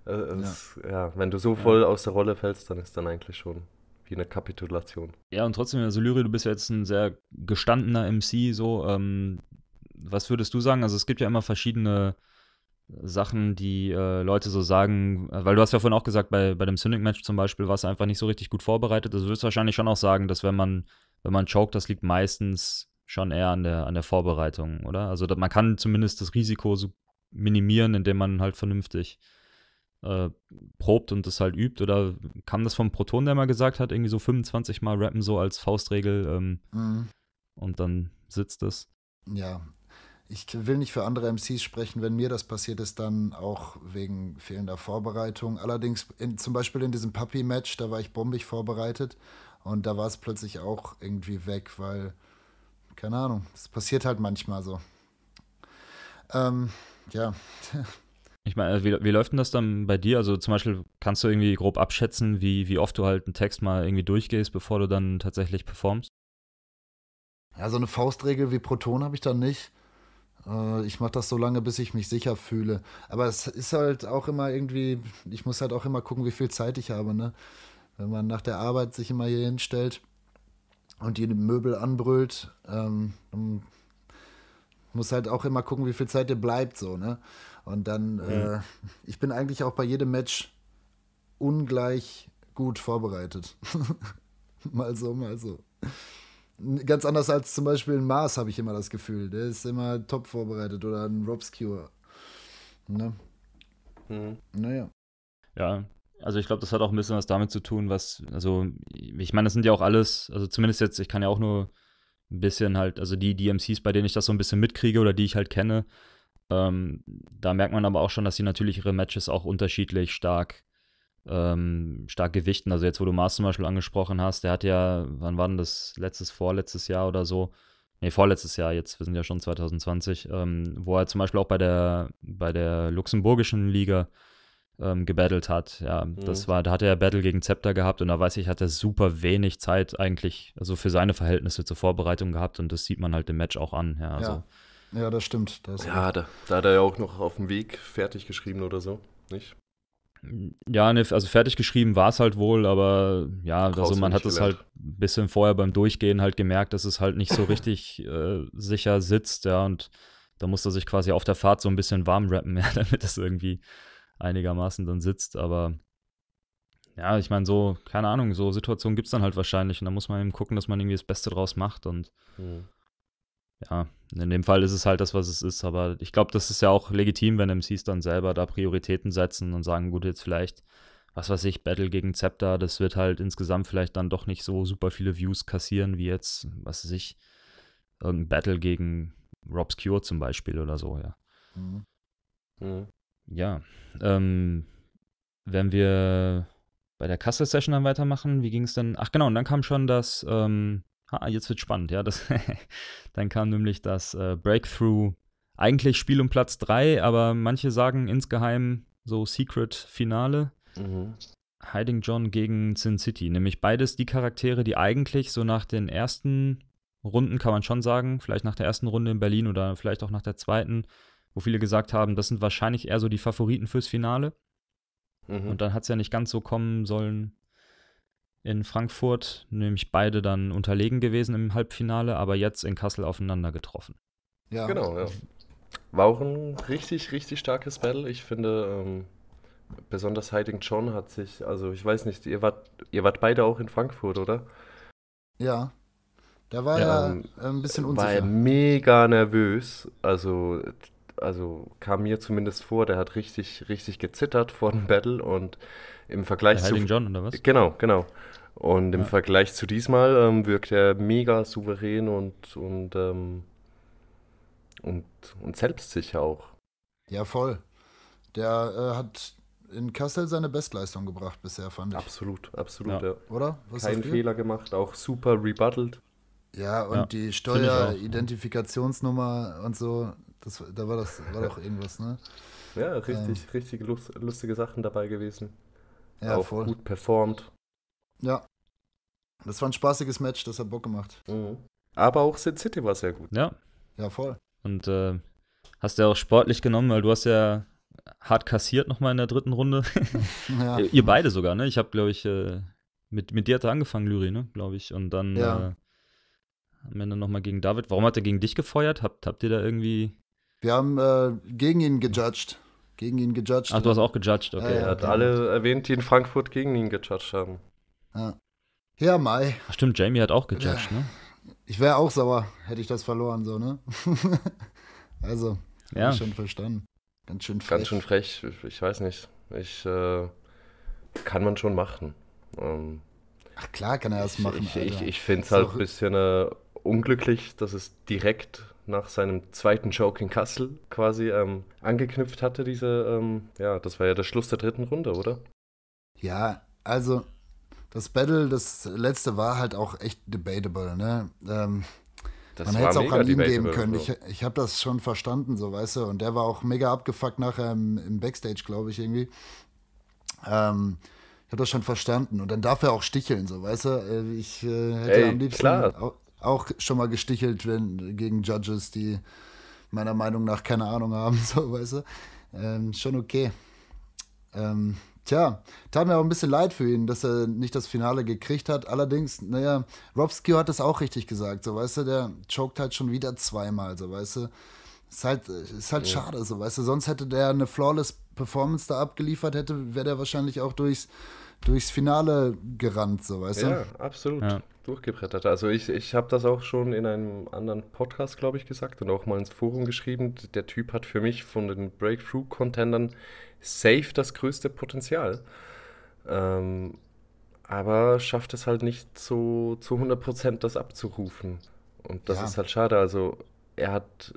Äh, es, ja. wenn du so voll aus der Rolle fällst, dann ist dann eigentlich schon wie eine Kapitulation. Ja, und trotzdem, also Lyri, du bist ja jetzt ein sehr gestandener MC, so, ähm, was würdest du sagen? Also es gibt ja immer verschiedene Sachen, die äh, Leute so sagen, äh, weil du hast ja vorhin auch gesagt, bei, bei dem Cynic-Match zum Beispiel warst du einfach nicht so richtig gut vorbereitet. Also würdest du wahrscheinlich schon auch sagen, dass wenn man, wenn man choke, das liegt meistens schon eher an der, an der Vorbereitung, oder? Also man kann zumindest das Risiko so minimieren, indem man halt vernünftig äh, probt und das halt übt. Oder kam das vom Proton, der mal gesagt hat, irgendwie so 25 Mal rappen so als Faustregel ähm, mhm. und dann sitzt es? Ja, ich will nicht für andere MCs sprechen, wenn mir das passiert ist, dann auch wegen fehlender Vorbereitung. Allerdings in, zum Beispiel in diesem Puppy-Match, da war ich bombig vorbereitet und da war es plötzlich auch irgendwie weg, weil, keine Ahnung, es passiert halt manchmal so. Ähm, ja. Ich meine, wie, wie läuft denn das dann bei dir? Also zum Beispiel kannst du irgendwie grob abschätzen, wie, wie oft du halt einen Text mal irgendwie durchgehst, bevor du dann tatsächlich performst? Ja, so eine Faustregel wie Proton habe ich dann nicht. Äh, ich mache das so lange, bis ich mich sicher fühle. Aber es ist halt auch immer irgendwie, ich muss halt auch immer gucken, wie viel Zeit ich habe. Ne? Wenn man nach der Arbeit sich immer hier hinstellt und die Möbel anbrüllt, ähm, muss halt auch immer gucken, wie viel Zeit dir bleibt so. Ne? Und dann, ja. Mhm. äh, ich bin eigentlich auch bei jedem Match ungleich gut vorbereitet. mal so, mal so. Ganz anders als zum Beispiel ein Mars, habe ich immer das Gefühl. Der ist immer top vorbereitet oder ein Robscure. Ne? Mhm. Naja. Ja, also ich glaube, das hat auch ein bisschen was damit zu tun, was, also ich meine, das sind ja auch alles, also zumindest jetzt, ich kann ja auch nur ein bisschen halt, also die DMCs, bei denen ich das so ein bisschen mitkriege oder die ich halt kenne, ähm, da merkt man aber auch schon, dass sie natürlich ihre Matches auch unterschiedlich stark ähm, stark gewichten. Also jetzt, wo du Mars zum Beispiel angesprochen hast, der hat ja, wann war denn das letztes, vorletztes Jahr oder so? Nee, vorletztes Jahr jetzt, wir sind ja schon 2020, ähm, wo er zum Beispiel auch bei der, bei der luxemburgischen Liga ähm, gebattelt hat. Ja, mhm. das war, da hat er Battle gegen Zepter gehabt und da weiß ich, hat er super wenig Zeit eigentlich, also für seine Verhältnisse zur Vorbereitung gehabt und das sieht man halt im Match auch an. Ja, also. ja. ja das stimmt. Das ja, da, da hat er ja auch noch auf dem Weg fertig geschrieben oder so, nicht? Ja, ne, also fertig geschrieben war es halt wohl, aber ja, Raus also man hat es halt ein bisschen vorher beim Durchgehen halt gemerkt, dass es halt nicht so richtig äh, sicher sitzt, ja, und da musste sich quasi auf der Fahrt so ein bisschen warm rappen, ja, damit es irgendwie einigermaßen dann sitzt, aber ja, ich meine, so, keine Ahnung, so Situationen gibt es dann halt wahrscheinlich und da muss man eben gucken, dass man irgendwie das Beste draus macht und mhm ja, in dem Fall ist es halt das, was es ist. Aber ich glaube, das ist ja auch legitim, wenn MCs dann selber da Prioritäten setzen und sagen, gut, jetzt vielleicht, was weiß ich, Battle gegen Zepter, das wird halt insgesamt vielleicht dann doch nicht so super viele Views kassieren, wie jetzt, was weiß ich, irgendein Battle gegen Rob's Cure zum Beispiel oder so, ja. Mhm. Mhm. Ja. Ähm, wenn wir bei der Kassel-Session dann weitermachen, wie ging es denn? Ach genau, und dann kam schon das ähm, ah, jetzt wird spannend, ja. Das dann kam nämlich das äh, Breakthrough, eigentlich Spiel um Platz 3, aber manche sagen insgeheim so Secret Finale. Mhm. Hiding John gegen Sin City. Nämlich beides die Charaktere, die eigentlich so nach den ersten Runden, kann man schon sagen, vielleicht nach der ersten Runde in Berlin oder vielleicht auch nach der zweiten, wo viele gesagt haben, das sind wahrscheinlich eher so die Favoriten fürs Finale. Mhm. Und dann hat es ja nicht ganz so kommen sollen, in Frankfurt, nämlich beide dann unterlegen gewesen im Halbfinale, aber jetzt in Kassel aufeinander getroffen. Ja. Genau, ja. War auch ein richtig, richtig starkes Battle. Ich finde, ähm, besonders Hiding John hat sich, also ich weiß nicht, ihr wart, ihr wart beide auch in Frankfurt, oder? Ja. Da war ja, er ähm, äh, ein bisschen unsicher. War er mega nervös. Also, also kam mir zumindest vor, der hat richtig, richtig gezittert vor dem Battle und im Vergleich zu. John oder was? Genau, genau. Und im ja. Vergleich zu diesmal ähm, wirkt er mega souverän und, und, ähm, und, und selbstsicher auch. Ja, voll. Der äh, hat in Kassel seine Bestleistung gebracht bisher, fand ich. Absolut, absolut, ja. ja. Oder? Was Kein Fehler gemacht, auch super rebuttelt. Ja, und ja, die Steueridentifikationsnummer und so, das, da war das war doch irgendwas, ne? Ja, richtig, ähm, richtig lustige Sachen dabei gewesen. Ja, auch voll. gut performt. Ja. Das war ein spaßiges Match, das hat Bock gemacht. Mhm. Aber auch Sin City war sehr gut. Ja. Ja, voll. Und äh, hast du ja auch sportlich genommen, weil du hast ja hart kassiert nochmal in der dritten Runde. ja. Ihr beide sogar, ne? Ich habe, glaube ich, äh, mit, mit dir hat er angefangen, Lyri, ne? Glaube ich. Und dann ja. äh, am Ende nochmal gegen David. Warum hat er gegen dich gefeuert? Habt, habt ihr da irgendwie. Wir haben äh, gegen ihn gejudged gegen ihn gejudged. Ach, du hast auch gejudged, okay. Ja, er hat ja, genau. alle erwähnt, die in Frankfurt gegen ihn gejudged haben. Ja. Ja, Mai. stimmt, Jamie hat auch gejudged, ja. ne? Ich wäre auch sauer, hätte ich das verloren, so, ne? also, ja. schon verstanden. Ganz schön frech. Ganz schön frech, ich, ich weiß nicht. Ich, äh, kann man schon machen. Ähm, Ach klar kann er das machen. Ich, ich, ich finde es halt ein bisschen äh, unglücklich, dass es direkt nach seinem zweiten Joke in Kassel quasi ähm, angeknüpft hatte, diese, ähm, ja, das war ja der Schluss der dritten Runde, oder? Ja, also das Battle, das letzte war halt auch echt debatable, ne? Ähm, das man hätte es auch an ihm geben können. So. Also. Ich, ich habe das schon verstanden, so weißt du. Und der war auch mega abgefuckt nachher im, im Backstage, glaube ich, irgendwie. Ähm, ich habe das schon verstanden. Und dann darf er auch sticheln, so weißt du. Äh, ich äh, hätte Ey, am liebsten. Klar. Auch, auch schon mal gestichelt wenn, gegen Judges, die meiner Meinung nach keine Ahnung haben, so weißt du. Ähm, schon okay. Ähm, tja, tat mir auch ein bisschen leid für ihn, dass er nicht das Finale gekriegt hat. Allerdings, naja, Rob Skew hat das auch richtig gesagt, so weißt du, der choked halt schon wieder zweimal, so weißt du. Ist halt, ist halt ja. schade, so weißt du. Sonst hätte der eine flawless Performance da abgeliefert, hätte, wäre der wahrscheinlich auch durchs, durchs Finale gerannt, so weißt du. Ja, absolut. Ja durchgebrettert. Also ich, ich habe das auch schon in einem anderen Podcast, glaube ich, gesagt und auch mal ins Forum geschrieben. Der Typ hat für mich von den Breakthrough-Contendern safe das größte Potenzial. Ähm, aber schafft es halt nicht so zu 100% das abzurufen. Und das ja. ist halt schade. Also er hat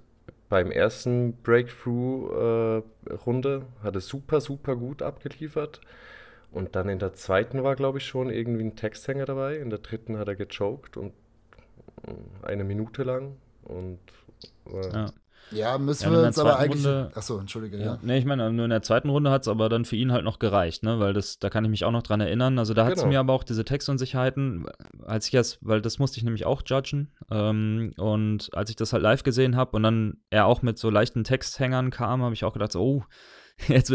beim ersten Breakthrough-Runde, äh, super, super gut abgeliefert. Und dann in der zweiten war, glaube ich, schon irgendwie ein Texthänger dabei. In der dritten hat er gechoked und mm, eine Minute lang. Und äh, ja. Ja, müssen ja, wir uns aber eigentlich. Runde, achso, entschuldige, ja. ja. Nee, ich meine, nur in der zweiten Runde hat es aber dann für ihn halt noch gereicht, ne? Weil das, da kann ich mich auch noch dran erinnern. Also da genau. hat es mir aber auch diese Textunsicherheiten, als ich das, weil das musste ich nämlich auch judgen. Ähm, und als ich das halt live gesehen habe und dann er auch mit so leichten Texthängern kam, habe ich auch gedacht, so, oh, jetzt,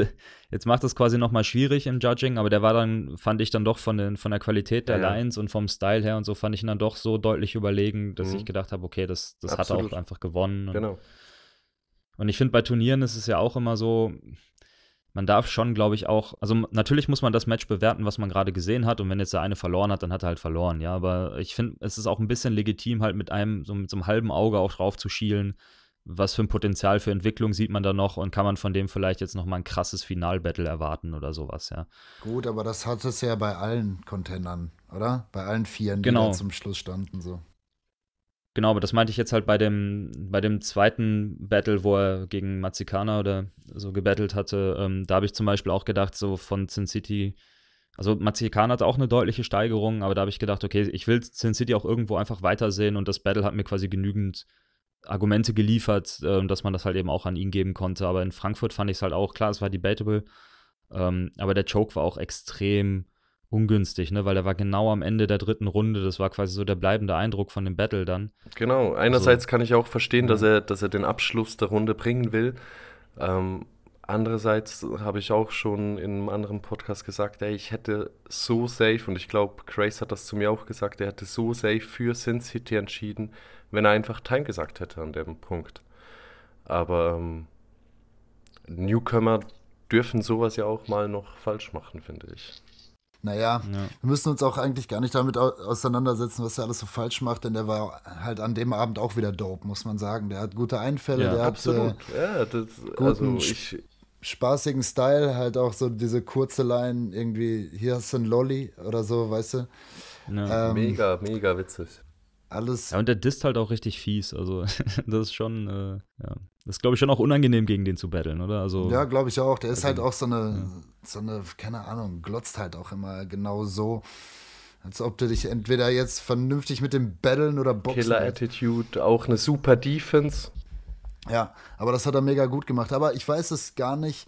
jetzt macht das quasi nochmal schwierig im Judging, aber der war dann, fand ich dann doch von, den, von der Qualität der ja. Lines und vom Style her und so, fand ich ihn dann doch so deutlich überlegen, dass mhm. ich gedacht habe, okay, das, das hat er auch einfach gewonnen. Und, genau. Und ich finde, bei Turnieren ist es ja auch immer so, man darf schon, glaube ich, auch, also natürlich muss man das Match bewerten, was man gerade gesehen hat. Und wenn jetzt der eine verloren hat, dann hat er halt verloren, ja. Aber ich finde, es ist auch ein bisschen legitim, halt mit einem, so mit so einem halben Auge auch drauf zu schielen was für ein Potenzial für Entwicklung sieht man da noch und kann man von dem vielleicht jetzt noch mal ein krasses Final-Battle erwarten oder sowas, ja. Gut, aber das hat es ja bei allen Contendern, oder? Bei allen Vieren, genau. die da zum Schluss standen, so. Genau, aber das meinte ich jetzt halt bei dem, bei dem zweiten Battle, wo er gegen Mazzicana oder so gebettelt hatte. Ähm, da habe ich zum Beispiel auch gedacht, so von Sin City, also Mazzicana hat auch eine deutliche Steigerung, aber da habe ich gedacht, okay, ich will Sin City auch irgendwo einfach weitersehen und das Battle hat mir quasi genügend Argumente geliefert, äh, dass man das halt eben auch an ihn geben konnte. Aber in Frankfurt fand ich es halt auch, klar, es war debatable, ähm, aber der Choke war auch extrem ungünstig, ne? weil er war genau am Ende der dritten Runde. Das war quasi so der bleibende Eindruck von dem Battle dann. Genau, einerseits also, kann ich auch verstehen, ja. dass, er, dass er den Abschluss der Runde bringen will. Ähm, Andererseits habe ich auch schon in einem anderen Podcast gesagt, ey, ich hätte so safe, und ich glaube, Grace hat das zu mir auch gesagt, er hätte so safe für Sin City entschieden, wenn er einfach Time gesagt hätte an dem Punkt. Aber ähm, Newcomer dürfen sowas ja auch mal noch falsch machen, finde ich. Naja, ja. wir müssen uns auch eigentlich gar nicht damit auseinandersetzen, was er alles so falsch macht, denn der war halt an dem Abend auch wieder dope, muss man sagen. Der hat gute Einfälle, ja, der absolut. hat äh, ja, das, guten also ich, spaßigen Style, halt auch so diese kurze Line, irgendwie, hier hast du ein Lolli oder so, weißt du? Ja. Ähm, mega, mega witzig. Alles. Ja, und der disst halt auch richtig fies. Also, das ist schon, äh, ja. Das ist, glaube ich, schon auch unangenehm, gegen den zu battlen, oder? Also, ja, glaube ich auch. Der ist also, halt auch so eine, ja. so eine, keine Ahnung, glotzt halt auch immer genau so. Als ob du dich entweder jetzt vernünftig mit dem Battlen oder Boxen. Killer halt Attitude, auch eine super Defense. Ja, aber das hat er mega gut gemacht. Aber ich weiß es gar nicht.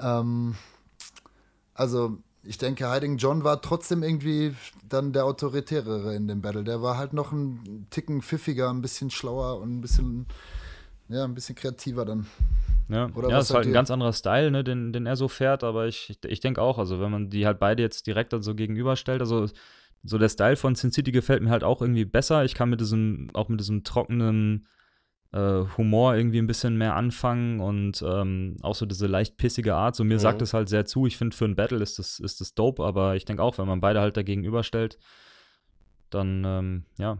Ähm, also, ich denke, Hiding John war trotzdem irgendwie dann der Autoritärere in dem Battle. Der war halt noch ein Ticken pfiffiger, ein bisschen schlauer und ein bisschen, ja, ein bisschen kreativer dann. Ja, Oder ja das ist halt ein ganz anderer Style, ne, den, den er so fährt, aber ich, ich, denke auch, also wenn man die halt beide jetzt direkt dann so gegenüberstellt, also so der Style von Sin City gefällt mir halt auch irgendwie besser. Ich kann mit diesem, auch mit diesem trockenen, äh, Humor irgendwie ein bisschen mehr anfangen und ähm, auch so diese leicht pissige Art. So mir mhm. sagt es halt sehr zu. Ich finde, für ein Battle ist das, ist das dope, aber ich denke auch, wenn man beide halt dagegenüber stellt, dann, ähm, ja.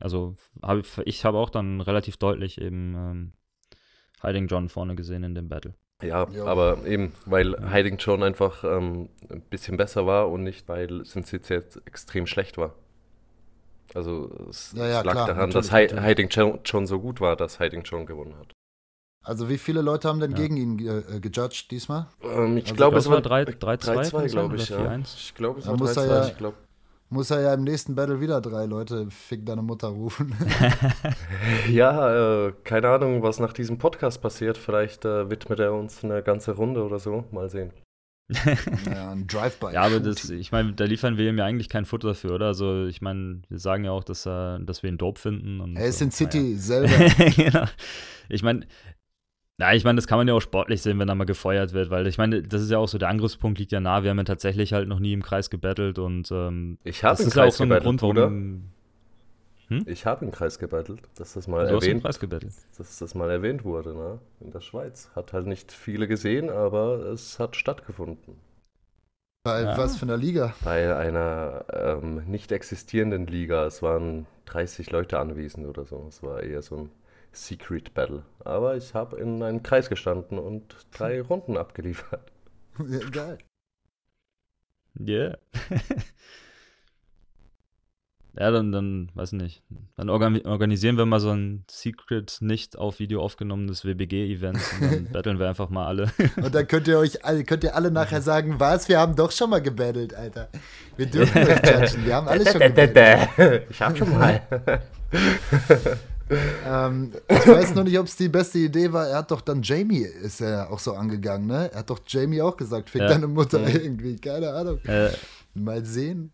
Also hab, ich habe auch dann relativ deutlich eben ähm, Hiding John vorne gesehen in dem Battle. Ja, ja, aber eben, weil Hiding John einfach ähm, ein bisschen besser war und nicht, weil Sin City jetzt extrem schlecht war. Also es ja, ja, lag klar, daran, dass Hiding John so gut war, dass Hiding John gewonnen hat. Also wie viele Leute haben denn ja. gegen ihn äh, äh gejudged diesmal? Ähm, ich also glaube, es war 3-2, glaube ich. Ja. Ich glaube, es war 3-2. Ja, glaub. muss er ja im nächsten Battle wieder drei Leute Fick deine Mutter rufen. ja, äh, keine Ahnung, was nach diesem Podcast passiert. Vielleicht äh, widmet er uns eine ganze Runde oder so. Mal sehen ja, ein Drive-by. ja, aber das, ich meine, da liefern wir ihm ja eigentlich kein Futter dafür, oder? Also, ich meine, wir sagen ja auch, dass, er, dass wir ihn dope finden. Und er ist so, in City ja. selber. genau. Ich meine, ja, ich meine, das kann man ja auch sportlich sehen, wenn da mal gefeuert wird, weil ich meine, das ist ja auch so, der Angriffspunkt liegt ja nah. Wir haben ja tatsächlich halt noch nie im Kreis gebettelt und ähm, ich das ist ja auch so ein Grund, warum. Hm? Ich habe im Kreis gebettelt, dass das mal du erwähnt, hast einen Kreis dass das mal erwähnt wurde, ne? In der Schweiz hat halt nicht viele gesehen, aber es hat stattgefunden. Bei ja. was für einer Liga? Bei einer ähm, nicht existierenden Liga. Es waren 30 Leute anwesend oder so. Es war eher so ein Secret Battle. Aber ich habe in einem Kreis gestanden und drei hm. Runden abgeliefert. Ja, geil. Yeah. Ja, dann, dann, weiß nicht. Dann organisieren wir mal so ein Secret nicht auf Video aufgenommenes WBG-Event und dann battlen wir einfach mal alle. und dann könnt ihr euch alle, könnt ihr alle nachher sagen, was, wir haben doch schon mal gebattelt, Alter. Wir dürfen euch judgen, wir haben alle schon gebattelt. ich hab schon mal. ähm, ich weiß noch nicht, ob es die beste Idee war. Er hat doch dann Jamie, ist er auch so angegangen, ne? Er hat doch Jamie auch gesagt, fick ja. deine Mutter ja. irgendwie, keine Ahnung. Ja. Mal sehen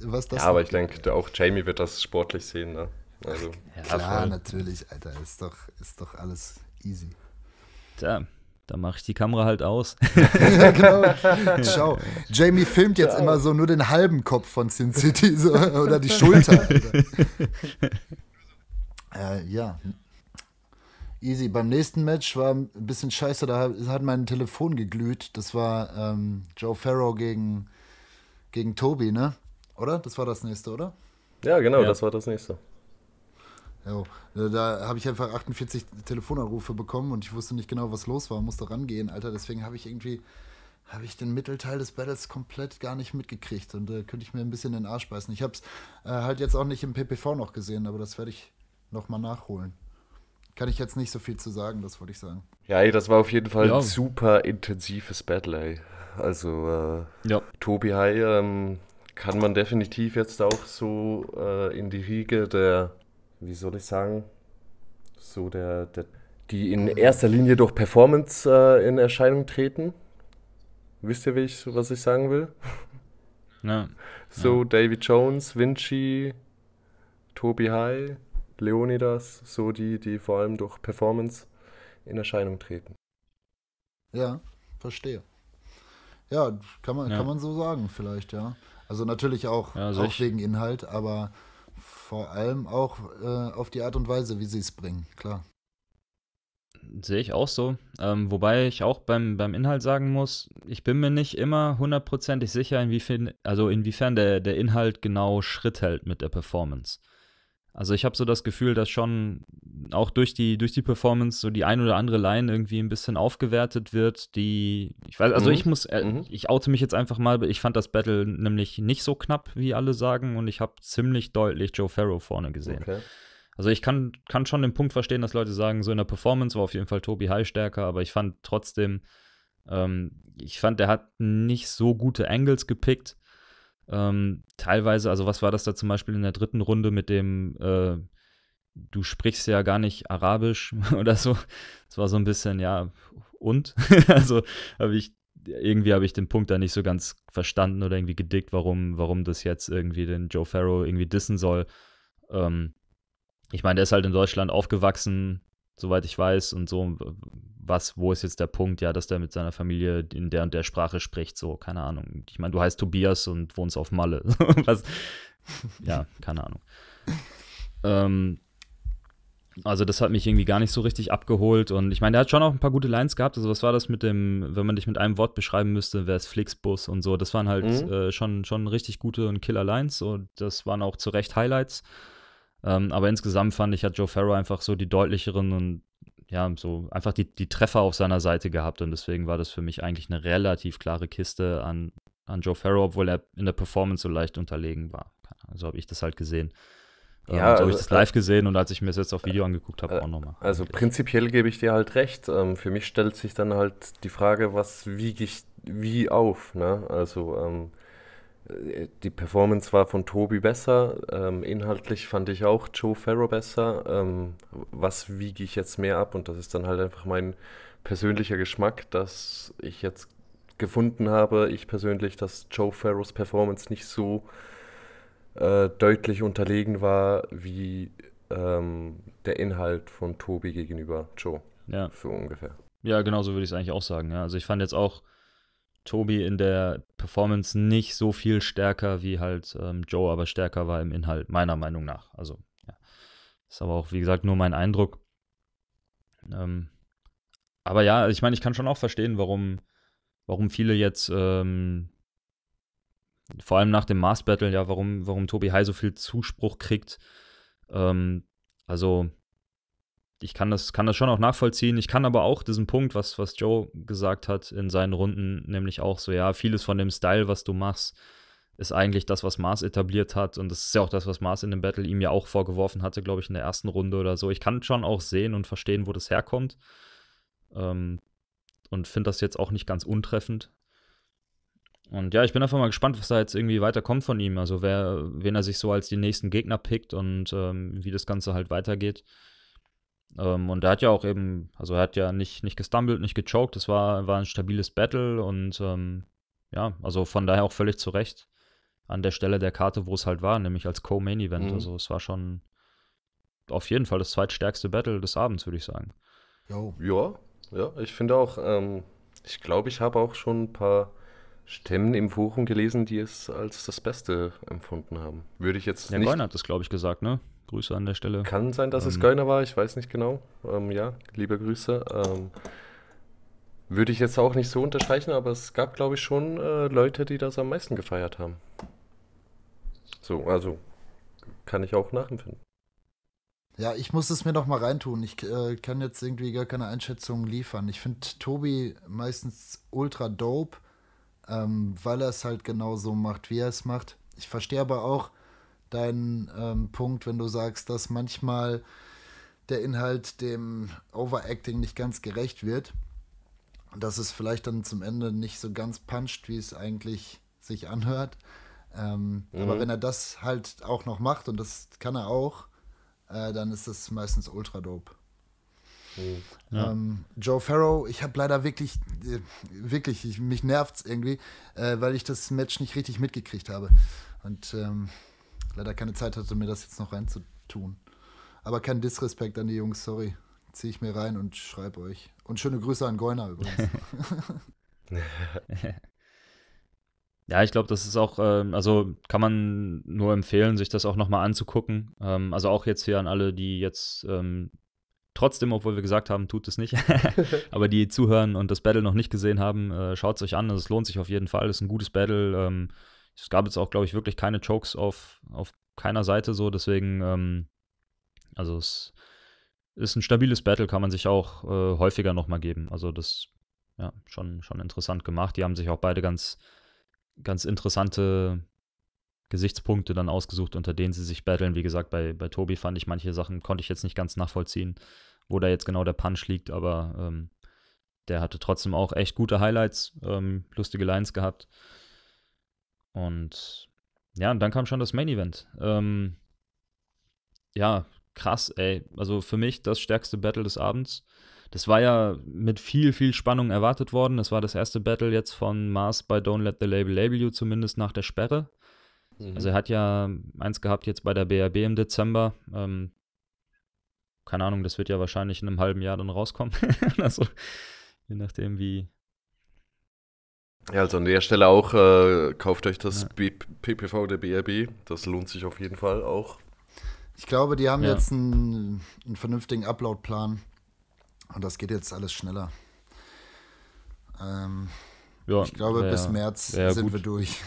was das. Ja, aber ich denke, auch Jamie wird das sportlich sehen, ne? Also, ja, klar, voll. natürlich, Alter. Ist doch, ist doch alles easy. Tja, dann mache ich die Kamera halt aus. ja, genau. Ciao. Jamie filmt jetzt Ciao. immer so nur den halben Kopf von Sin City so, oder die Schulter. äh, ja. Easy. Beim nächsten Match war ein bisschen scheiße, da hat mein Telefon geglüht. Das war ähm, Joe Farrow gegen, gegen Toby, ne? Oder? Das war das nächste, oder? Ja, genau, ja. das war das nächste. Jo. Äh, da habe ich einfach 48 Telefonanrufe bekommen und ich wusste nicht genau, was los war, musste rangehen, Alter. Deswegen habe ich irgendwie, habe ich den Mittelteil des Battles komplett gar nicht mitgekriegt und da äh, könnte ich mir ein bisschen den Arsch beißen. Ich habe es äh, halt jetzt auch nicht im PPV noch gesehen, aber das werde ich nochmal nachholen. Kann ich jetzt nicht so viel zu sagen, das wollte ich sagen. Ja, ey, das war auf jeden Fall ja. ein super intensives Battle, ey. Also, äh, ja. Tobi Hai ähm, kann man definitiv jetzt auch so äh, in die Riege der, wie soll ich sagen, so der, der die in erster Linie durch Performance äh, in Erscheinung treten. Wisst ihr, ich, was ich sagen will? Ja. So ja. Davy Jones, Vinci, Toby High, Leonidas, so die, die vor allem durch Performance in Erscheinung treten. Ja, verstehe. Ja, kann man, ja. kann man so sagen, vielleicht, ja. Also natürlich auch, ja, also auch ich, wegen Inhalt, aber vor allem auch äh, auf die Art und Weise, wie sie es bringen, klar. Sehe ich auch so. Ähm, wobei ich auch beim, beim Inhalt sagen muss, ich bin mir nicht immer hundertprozentig sicher, inwiefern, also inwiefern der, der Inhalt genau Schritt hält mit der Performance. Also ich habe so das Gefühl, dass schon auch durch die, durch die Performance so die ein oder andere Line irgendwie ein bisschen aufgewertet wird, die ich weiß, also mhm. ich muss, äh, mhm. ich oute mich jetzt einfach mal, ich fand das Battle nämlich nicht so knapp, wie alle sagen, und ich habe ziemlich deutlich Joe Farrow vorne gesehen. Okay. Also ich kann, kann schon den Punkt verstehen, dass Leute sagen, so in der Performance war auf jeden Fall Tobi High stärker, aber ich fand trotzdem, ähm, ich fand, der hat nicht so gute Angles gepickt ähm, teilweise, also was war das da zum Beispiel in der dritten Runde mit dem, äh, du sprichst ja gar nicht Arabisch oder so. Das war so ein bisschen, ja, und? also habe ich, irgendwie habe ich den Punkt da nicht so ganz verstanden oder irgendwie gedickt, warum, warum das jetzt irgendwie den Joe Farrow irgendwie dissen soll. Ähm, ich meine, der ist halt in Deutschland aufgewachsen, soweit ich weiß, und so was, wo ist jetzt der Punkt, ja, dass der mit seiner Familie in der und der Sprache spricht, so, keine Ahnung. Ich meine, du heißt Tobias und wohnst auf Malle. was? Ja, keine Ahnung. ähm, also das hat mich irgendwie gar nicht so richtig abgeholt und ich meine, der hat schon auch ein paar gute Lines gehabt. Also was war das mit dem, wenn man dich mit einem Wort beschreiben müsste, wäre es Flixbus und so. Das waren halt mhm. äh, schon, schon richtig gute und killer Lines und das waren auch zu Recht Highlights. Ähm, aber insgesamt fand ich, hat Joe Farrow einfach so die deutlicheren und ja, so einfach die, die Treffer auf seiner Seite gehabt und deswegen war das für mich eigentlich eine relativ klare Kiste an, an Joe Farrow, obwohl er in der Performance so leicht unterlegen war. So habe ich das halt gesehen. Ähm, ja, ähm, so also, habe ich das live äh, gesehen und als ich mir das jetzt auf äh, Video angeguckt habe, äh, auch nochmal. Also prinzipiell gebe ich dir halt recht. Ähm, für mich stellt sich dann halt die Frage, was wiege ich wie auf, ne? Also ähm, äh, die Performance war von Tobi besser. Ähm, inhaltlich fand ich auch Joe Farrow besser. Ähm, was wiege ich jetzt mehr ab? Und das ist dann halt einfach mein persönlicher Geschmack, dass ich jetzt gefunden habe, ich persönlich, dass Joe Farrows Performance nicht so äh, deutlich unterlegen war wie ähm, der Inhalt von Tobi gegenüber Joe. Ja. So ungefähr. Ja, genau so würde ich es eigentlich auch sagen. Ja. Also ich fand jetzt auch Tobi in der Performance nicht so viel stärker wie halt ähm, Joe, aber stärker war im Inhalt, meiner Meinung nach. Also, ja. Ist aber auch, wie gesagt, nur mein Eindruck. Ähm, aber ja, ich meine, ich kann schon auch verstehen, warum, warum viele jetzt, ähm, vor allem nach dem Mars Battle, ja, warum, warum Tobi High so viel Zuspruch kriegt. Ähm, also, ich kann das, kann das schon auch nachvollziehen. Ich kann aber auch diesen Punkt, was, was Joe gesagt hat in seinen Runden, nämlich auch so, ja, vieles von dem Style, was du machst, ist eigentlich das, was Mars etabliert hat. Und das ist ja auch das, was Mars in dem Battle ihm ja auch vorgeworfen hatte, glaube ich, in der ersten Runde oder so. Ich kann schon auch sehen und verstehen, wo das herkommt. Ähm, und finde das jetzt auch nicht ganz untreffend. Und ja, ich bin einfach mal gespannt, was da jetzt irgendwie weiterkommt von ihm. Also, wer, wen er sich so als die nächsten Gegner pickt und ähm, wie das Ganze halt weitergeht. Ähm, und er hat ja auch eben, also er hat ja nicht, nicht gestumbled, nicht gechoked, es war, war ein stabiles Battle und ähm, ja, also von daher auch völlig zu Recht an der Stelle der Karte, wo es halt war, nämlich als Co-Main-Event. Mhm. Also es war schon auf jeden Fall das zweitstärkste Battle des Abends, würde ich sagen. Jo. Ja, ja, ich finde auch, ähm, ich glaube, ich habe auch schon ein paar Stimmen im Forum gelesen, die es als das Beste empfunden haben. Würde ich jetzt ja, nicht. Goin hat das, glaube ich, gesagt, ne? Grüße an der Stelle. Kann sein, dass ähm, es Kölner war, ich weiß nicht genau. Ähm, ja, liebe Grüße. Ähm, würde ich jetzt auch nicht so unterstreichen, aber es gab, glaube ich, schon äh, Leute, die das am meisten gefeiert haben. So, also kann ich auch nachempfinden. Ja, ich muss es mir noch mal reintun. Ich äh, kann jetzt irgendwie gar keine Einschätzung liefern. Ich finde Tobi meistens ultra dope, ähm, weil er es halt genau so macht, wie er es macht. Ich verstehe aber auch, deinen ähm, Punkt, wenn du sagst, dass manchmal der Inhalt dem Overacting nicht ganz gerecht wird. Und dass es vielleicht dann zum Ende nicht so ganz puncht, wie es eigentlich sich anhört. Ähm, mhm. Aber wenn er das halt auch noch macht, und das kann er auch, äh, dann ist das meistens ultra dope. Mhm. Ja. Ähm, Joe Farrow, ich habe leider wirklich, äh, wirklich, ich, mich es irgendwie, äh, weil ich das Match nicht richtig mitgekriegt habe. Und ähm, leider keine Zeit hatte, mir das jetzt noch reinzutun. Aber kein Disrespekt an die Jungs, sorry. Ziehe ich mir rein und schreibe euch. Und schöne Grüße an Goiner übrigens. Ja, ich glaube, das ist auch, ähm, also kann man nur empfehlen, sich das auch nochmal anzugucken. Ähm, also auch jetzt hier an alle, die jetzt ähm, trotzdem, obwohl wir gesagt haben, tut es nicht, aber die zuhören und das Battle noch nicht gesehen haben, äh, schaut es euch an. Also es lohnt sich auf jeden Fall. Es ist ein gutes Battle. Ähm, es gab jetzt auch, glaube ich, wirklich keine Chokes auf, auf keiner Seite so, deswegen, ähm, also es ist ein stabiles Battle, kann man sich auch äh, häufiger nochmal geben. Also das, ja, schon, schon interessant gemacht. Die haben sich auch beide ganz, ganz interessante Gesichtspunkte dann ausgesucht, unter denen sie sich battlen. Wie gesagt, bei, bei Tobi fand ich manche Sachen, konnte ich jetzt nicht ganz nachvollziehen, wo da jetzt genau der Punch liegt, aber ähm, der hatte trotzdem auch echt gute Highlights, ähm, lustige Lines gehabt. Und ja, und dann kam schon das Main Event. Ähm, ja, krass, ey. Also für mich das stärkste Battle des Abends. Das war ja mit viel, viel Spannung erwartet worden. Das war das erste Battle jetzt von Mars bei Don't Let the Label Label You, zumindest nach der Sperre. Mhm. Also er hat ja eins gehabt jetzt bei der BRB im Dezember. Ähm, keine Ahnung, das wird ja wahrscheinlich in einem halben Jahr dann rauskommen. also, je nachdem, wie, ja, also an der Stelle auch, äh, kauft euch das ja. PPV der BRB. Das lohnt sich auf jeden Fall auch. Ich glaube, die haben ja. jetzt einen, einen vernünftigen Upload-Plan. Und das geht jetzt alles schneller. Ähm, ja, ich glaube, wär, bis März sind gut. wir durch.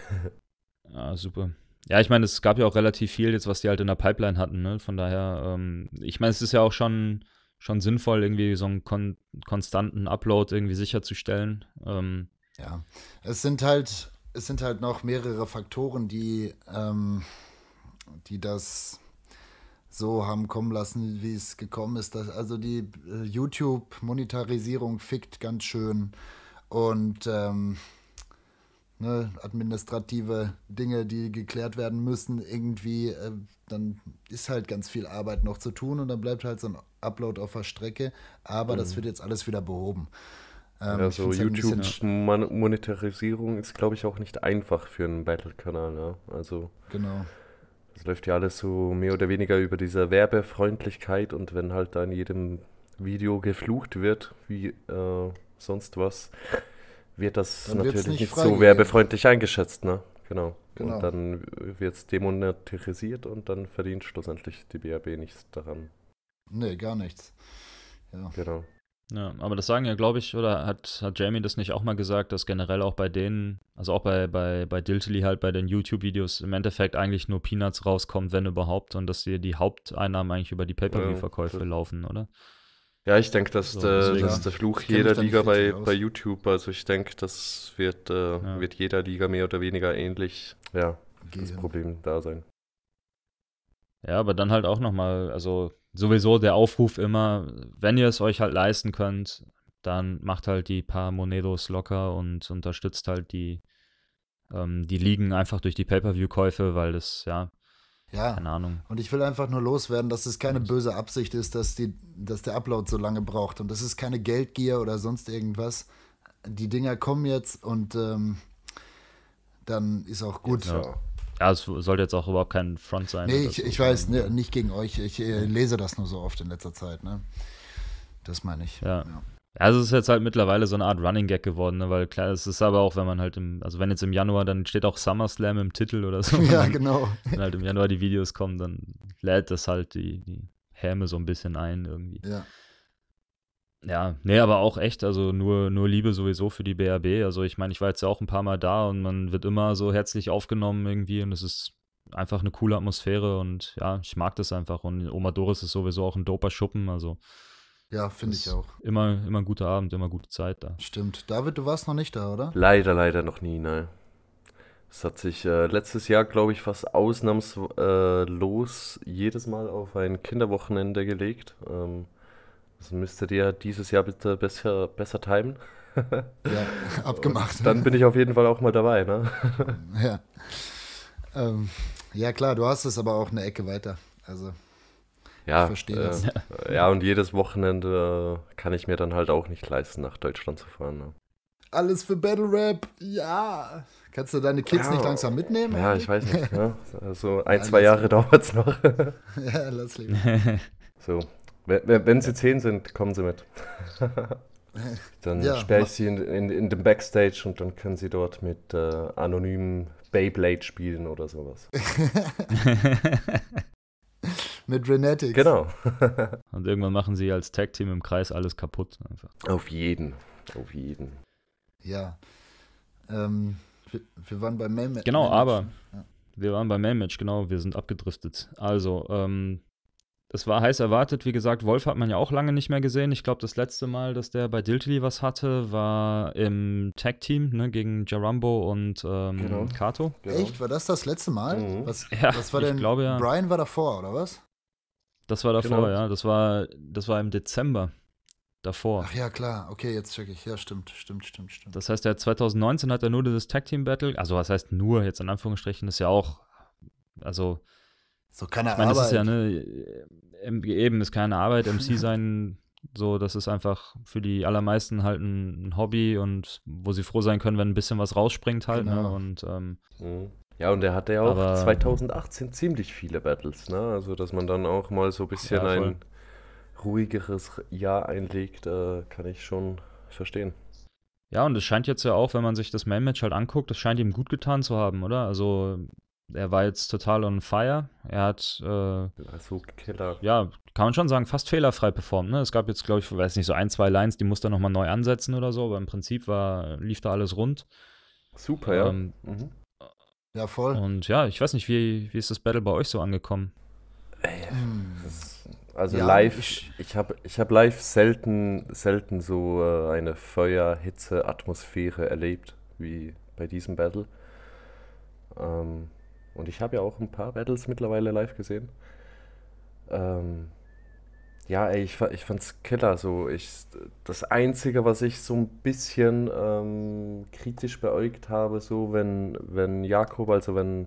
ja, super. Ja, ich meine, es gab ja auch relativ viel jetzt, was die halt in der Pipeline hatten. Ne? Von daher, ähm, ich meine, es ist ja auch schon schon sinnvoll, irgendwie so einen kon konstanten Upload irgendwie sicherzustellen. Ähm, ja, es sind halt, es sind halt noch mehrere Faktoren, die, ähm, die das so haben kommen lassen, wie es gekommen ist. Das, also die äh, YouTube-Monetarisierung fickt ganz schön und ähm, ne, administrative Dinge, die geklärt werden müssen, irgendwie, äh, dann ist halt ganz viel Arbeit noch zu tun und dann bleibt halt so ein Upload auf der Strecke, aber mhm. das wird jetzt alles wieder behoben. Ähm, ja, halt YouTube-Monetarisierung ist, glaube ich, auch nicht einfach für einen Battle-Kanal. Ja? Also, genau. Es läuft ja alles so mehr oder weniger über diese Werbefreundlichkeit und wenn halt da in jedem Video geflucht wird, wie äh, sonst was, wird das dann natürlich nicht, nicht so werbefreundlich eingeschätzt. Ne? Genau. genau. Und dann wird es demonetarisiert und dann verdient schlussendlich die BRB nichts daran. Nee, gar nichts. Ja. Genau. Ja, aber das sagen ja, glaube ich, oder hat, hat Jamie das nicht auch mal gesagt, dass generell auch bei denen, also auch bei, bei, bei Diltily halt bei den YouTube-Videos im Endeffekt eigentlich nur Peanuts rauskommt, wenn überhaupt, und dass die, die Haupteinnahmen eigentlich über die Pay-Per-View-Verkäufe ja, laufen, oder? Ja, ich denke, das, so, das ist der Fluch jeder Liga bei, bei YouTube. Also ich denke, das wird, äh, ja. wird jeder Liga mehr oder weniger ähnlich. Ja, das Problem da sein. Ja, aber dann halt auch nochmal, also sowieso der Aufruf immer, wenn ihr es euch halt leisten könnt, dann macht halt die paar Monedos locker und unterstützt halt die, ähm, die Ligen einfach durch die Pay-Per-View-Käufe, weil das, ja, ja. Keine Ahnung. Und ich will einfach nur loswerden, dass es keine böse Absicht ist, dass, die, dass der Upload so lange braucht. Und das ist keine Geldgier oder sonst irgendwas. Die Dinger kommen jetzt und ähm, dann ist auch gut. Ja, Genau. Ja, es sollte jetzt auch überhaupt kein Front sein. Nee, ich, ich weiß, ne, äh, nicht gegen euch. Ich äh, mhm. lese das nur so oft in letzter Zeit. Ne? Das meine ich. Ja. ja. Also es ist jetzt halt mittlerweile so eine Art Running Gag geworden, ne? weil klar, es ist aber auch, wenn man halt im, also wenn jetzt im Januar, dann steht auch SummerSlam im Titel oder so. Ja, dann, genau. Wenn halt im Januar die Videos kommen, dann lädt das halt die, die Häme so ein bisschen ein irgendwie. Ja. Ja, nee, aber auch echt, also nur, nur Liebe sowieso für die BRB. Also ich meine, ich war jetzt ja auch ein paar Mal da und man wird immer so herzlich aufgenommen irgendwie und es ist einfach eine coole Atmosphäre und ja, ich mag das einfach. Und Oma Doris ist sowieso auch ein doper Schuppen, also. Ja, finde ich auch. Immer, immer ein guter Abend, immer gute Zeit da. Stimmt. David, du warst noch nicht da, oder? Leider, leider noch nie, nein. Es hat sich äh, letztes Jahr, glaube ich, fast ausnahmslos jedes Mal auf ein Kinderwochenende gelegt. Ähm, das müsstet ihr dieses Jahr bitte besser, besser timen. Ja, abgemacht. Dann bin ich auf jeden Fall auch mal dabei, ne? Ja. Ähm, ja, klar, du hast es aber auch eine Ecke weiter. Also, ja, ich verstehe äh, das. Ja, und jedes Wochenende äh, kann ich mir dann halt auch nicht leisten, nach Deutschland zu fahren. Ne? Alles für Battle Rap, ja. Kannst du deine Kids ja. nicht langsam mitnehmen? Ja, ich weiß nicht. Ne? So also, ein, ja, zwei Jahre dauert es noch. ja, lass lieber. So, wenn sie zehn sind, kommen sie mit. dann ja, sperre ich sie in, in, in den Backstage und dann können sie dort mit äh, anonymen Beyblade spielen oder sowas. mit Renetics. Genau. und irgendwann machen sie als Tag-Team im Kreis alles kaputt. Einfach. Auf jeden. Auf jeden. Ja. Ähm, wir, wir, waren bei Main Match. Genau, aber ja. wir waren bei Main Match, genau. Wir sind abgedriftet. Also, ähm, das war heiß erwartet. Wie gesagt, Wolf hat man ja auch lange nicht mehr gesehen. Ich glaube, das letzte Mal, dass der bei Diltily was hatte, war im Tag-Team ne, gegen Jarambo und ähm, genau. Kato. Genau. Echt? War das das letzte Mal? Mhm. Was, ja, was war denn? Glaube, ja. Brian war davor, oder was? Das war davor, genau. ja. Das war, das war im Dezember davor. Ach ja, klar. Okay, jetzt check ich. Ja, stimmt, stimmt, stimmt, stimmt. Das heißt, er 2019 hat er nur dieses Tag-Team-Battle, also was heißt nur, jetzt in Anführungsstrichen, ist ja auch, also so keine ich meine, Arbeit. Das ist ja eine, äh, eben ist keine Arbeit, MC sein, so, das ist einfach für die allermeisten halt ein, Hobby und wo sie froh sein können, wenn ein bisschen was rausspringt halt. Ne, genau. Ne? Und, ähm, mhm. Ja, und er hatte ja auch aber, 2018 ziemlich viele Battles, ne? Also, dass man dann auch mal so ein bisschen ja, ein ruhigeres Jahr einlegt, äh, kann ich schon verstehen. Ja, und es scheint jetzt ja auch, wenn man sich das Main-Match halt anguckt, es scheint ihm gut getan zu haben, oder? Also, er war jetzt total on fire. Er hat. Äh, also Killer. Ja, kann man schon sagen, fast fehlerfrei performt. Ne? Es gab jetzt, glaube ich, weiß nicht, so ein, zwei Lines, die musste er nochmal neu ansetzen oder so, aber im Prinzip war, lief da alles rund. Super, ja. Ähm, mhm. Ja, voll. Und ja, ich weiß nicht, wie, wie ist das Battle bei euch so angekommen? Ey, hm. also ja, live, ich, ich habe ich hab live selten, selten so äh, eine Feuer-Hitze-Atmosphäre erlebt wie bei diesem Battle. Ähm, und ich habe ja auch ein paar Battles mittlerweile live gesehen. Ähm, ja, ey, ich, ich fand's killer. So, ich, das Einzige, was ich so ein bisschen ähm, kritisch beäugt habe, so wenn, wenn Jakob, also wenn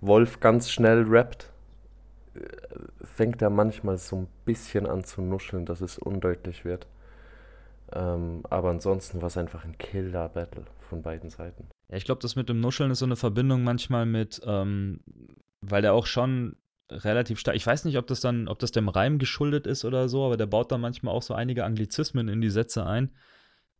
Wolf ganz schnell rappt, äh, fängt er manchmal so ein bisschen an zu nuscheln, dass es undeutlich wird. Ähm, aber ansonsten war es einfach ein Killer-Battle von beiden Seiten. Ja, ich glaube, das mit dem Nuscheln ist so eine Verbindung manchmal mit, ähm, weil der auch schon relativ stark, ich weiß nicht, ob das dann, ob das dem Reim geschuldet ist oder so, aber der baut dann manchmal auch so einige Anglizismen in die Sätze ein.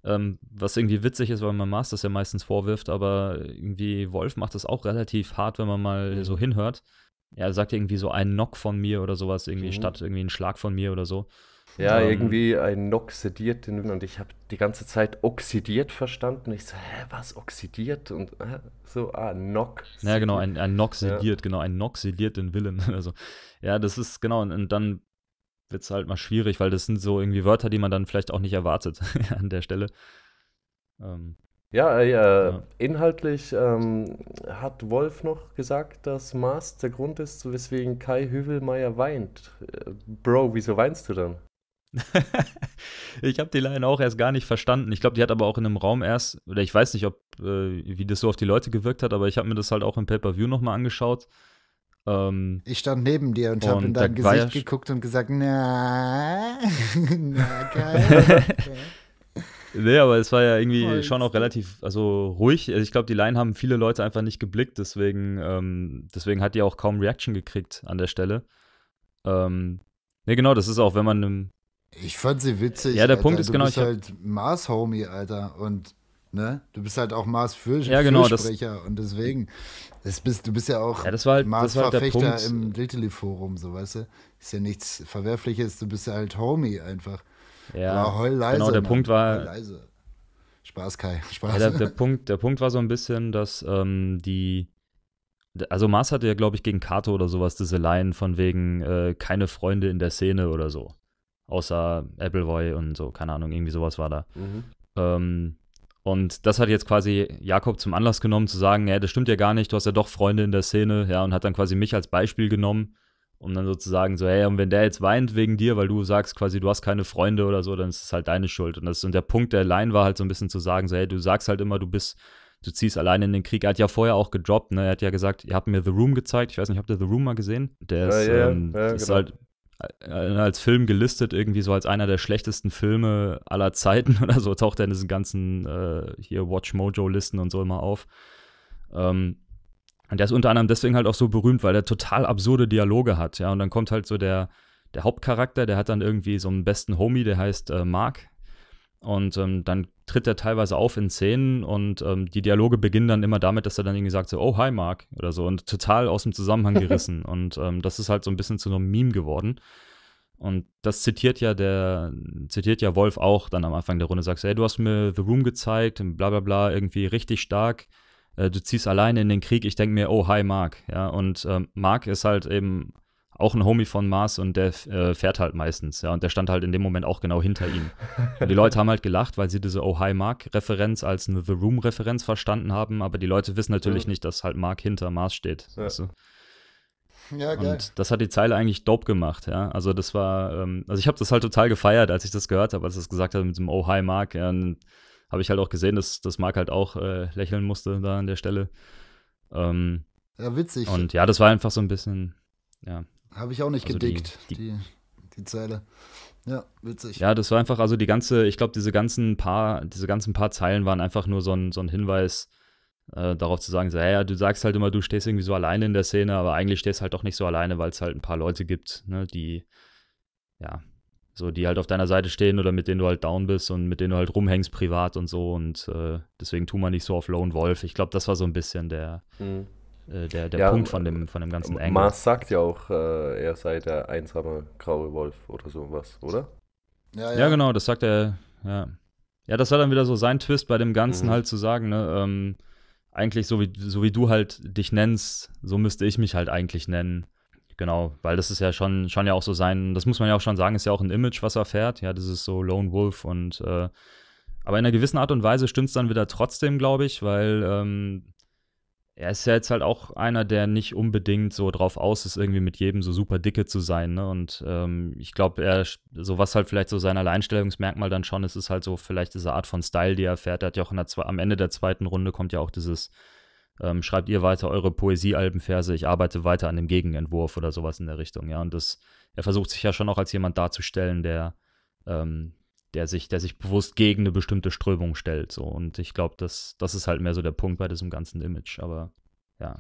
Ähm, was irgendwie witzig ist, weil man Mars das ja meistens vorwirft, aber irgendwie Wolf macht das auch relativ hart, wenn man mal mhm. so hinhört. Er sagt irgendwie so einen Knock von mir oder sowas, irgendwie mhm. statt irgendwie einen Schlag von mir oder so. Ja, ähm, irgendwie ein Nock sediert den und ich habe die ganze Zeit oxidiert verstanden. Ich so, hä, was oxidiert? Und äh, so, ah, Nox. Ja, genau, ein, ein Nock sediert, ja. genau, ein Nock sediert den Willen. Also, ja, das ist genau, und, und dann wird es halt mal schwierig, weil das sind so irgendwie Wörter, die man dann vielleicht auch nicht erwartet an der Stelle. Ähm, ja, äh, ja, inhaltlich ähm, hat Wolf noch gesagt, dass Mars der Grund ist, weswegen Kai Hüvelmeier weint. Äh, Bro, wieso weinst du dann? ich habe die Line auch erst gar nicht verstanden. Ich glaube, die hat aber auch in einem Raum erst, oder ich weiß nicht, ob äh, wie das so auf die Leute gewirkt hat, aber ich habe mir das halt auch im Pay-Per-View nochmal angeschaut. Ähm, ich stand neben dir und, und habe in dein Gesicht ja geguckt und gesagt, na, na geil. Okay. nee, aber es war ja irgendwie Holz. schon auch relativ, also ruhig. Also ich glaube, die Line haben viele Leute einfach nicht geblickt, deswegen, ähm, deswegen hat die auch kaum Reaction gekriegt an der Stelle. Ähm, ne, genau, das ist auch, wenn man einem ich fand sie witzig. Ja, der Alter. Punkt ist du genau. Du bist halt Mars-Homie, Alter. Und ne? Du bist halt auch Mars fürsprecher ja, genau, das, und deswegen bist, du bist ja auch ja, halt, Mars halt Verfechter im Diltily Forum, so weißt du. Ist ja nichts verwerfliches, du bist ja halt Homie einfach. Ja. heul genau, leise. Genau, der Mann. Punkt war leise. Spaß Kai, Spaß. Ja, der, der, Punkt, der Punkt war so ein bisschen, dass ähm, die also Mars hatte ja glaube ich gegen Kato oder sowas diese Line von wegen äh, keine Freunde in der Szene oder so. Außer Appleboy und so, keine Ahnung, irgendwie sowas war da. Mhm. Ähm, und das hat jetzt quasi Jakob zum Anlass genommen, zu sagen, ja, das stimmt ja gar nicht, du hast ja doch Freunde in der Szene, ja, und hat dann quasi mich als Beispiel genommen, um dann sozusagen so, hey, und wenn der jetzt weint wegen dir, weil du sagst quasi, du hast keine Freunde oder so, dann ist es halt deine Schuld. Und das und der Punkt der Line war halt so ein bisschen zu sagen, so, hey, du sagst halt immer, du bist, du ziehst alleine in den Krieg. Er hat ja vorher auch gedroppt, ne? Er hat ja gesagt, ihr habt mir The Room gezeigt. Ich weiß nicht, habt ihr The Room mal gesehen? Der ja, ist, ja, ähm, ja, ist genau. halt äh, als Film gelistet, irgendwie so als einer der schlechtesten Filme aller Zeiten oder so, taucht er in diesen ganzen äh, hier Watch Mojo-Listen und so immer auf. Ähm, und der ist unter anderem deswegen halt auch so berühmt, weil er total absurde Dialoge hat, ja. Und dann kommt halt so der, der Hauptcharakter, der hat dann irgendwie so einen besten Homie, der heißt äh, Mark. Und ähm, dann tritt er teilweise auf in Szenen und ähm, die Dialoge beginnen dann immer damit, dass er dann irgendwie sagt so, oh, hi Mark oder so und total aus dem Zusammenhang gerissen. und ähm, das ist halt so ein bisschen zu einem Meme geworden. Und das zitiert ja der, zitiert ja Wolf auch dann am Anfang der Runde, sagst, du, ey, du hast mir The Room gezeigt und bla bla bla, irgendwie richtig stark. Äh, du ziehst alleine in den Krieg, ich denke mir, oh, hi Mark. Ja, und ähm, Mark ist halt eben auch ein Homie von Mars und der äh, fährt halt meistens, ja. Und der stand halt in dem Moment auch genau hinter ihm. Und die Leute haben halt gelacht, weil sie diese Oh Hi Mark-Referenz als eine The Room-Referenz verstanden haben, aber die Leute wissen natürlich ja. nicht, dass halt Mark hinter Mars steht. Ja. Weißt Ja, geil. Und das hat die Zeile eigentlich dope gemacht, ja. Also das war, ähm, also ich habe das halt total gefeiert, als ich das gehört habe, als es gesagt hat mit dem Oh Hi Mark. Ja, habe ich halt auch gesehen, dass, dass Mark halt auch äh, lächeln musste da an der Stelle. Ähm, ja, witzig. Und ja, das war einfach so ein bisschen, ja, habe ich auch nicht also gedickt, die, die, die, die Zeile. Ja, witzig. Ja, das war einfach, also die ganze, ich glaube, diese ganzen paar, diese ganzen paar Zeilen waren einfach nur so ein, so ein Hinweis äh, darauf zu sagen, so, ja, du sagst halt immer, du stehst irgendwie so alleine in der Szene, aber eigentlich stehst halt doch nicht so alleine, weil es halt ein paar Leute gibt, ne, die, ja, so, die halt auf deiner Seite stehen oder mit denen du halt down bist und mit denen du halt rumhängst privat und so und äh, deswegen tu mal nicht so auf Lone Wolf. Ich glaube, das war so ein bisschen der, mhm. Äh, der, der ja, Punkt von dem, von dem ganzen Engel. Mars sagt ja auch, äh, er sei der einsame graue Wolf oder sowas, oder? Ja, ja. ja genau, das sagt er, ja. Ja, das war dann wieder so sein Twist bei dem Ganzen mhm. halt zu sagen, ne, ähm, eigentlich so wie, so wie du halt dich nennst, so müsste ich mich halt eigentlich nennen. Genau, weil das ist ja schon, schon ja auch so sein, das muss man ja auch schon sagen, ist ja auch ein Image, was er fährt. Ja, das ist so Lone Wolf und äh, aber in einer gewissen Art und Weise stimmt es dann wieder trotzdem, glaube ich, weil ähm, er ist ja jetzt halt auch einer, der nicht unbedingt so drauf aus ist, irgendwie mit jedem so super dicke zu sein. Ne? Und ähm, ich glaube, er, so was halt vielleicht so sein Alleinstellungsmerkmal dann schon ist, ist halt so vielleicht diese Art von Style, die er fährt. Er hat ja auch der, am Ende der zweiten Runde kommt ja auch dieses, ähm, schreibt ihr weiter eure Poesiealbenverse, ich arbeite weiter an dem Gegenentwurf oder sowas in der Richtung. Ja, und das, er versucht sich ja schon auch als jemand darzustellen, der ähm, der sich, der sich bewusst gegen eine bestimmte Strömung stellt. So. Und ich glaube, das, das ist halt mehr so der Punkt bei diesem ganzen Image. Aber ja.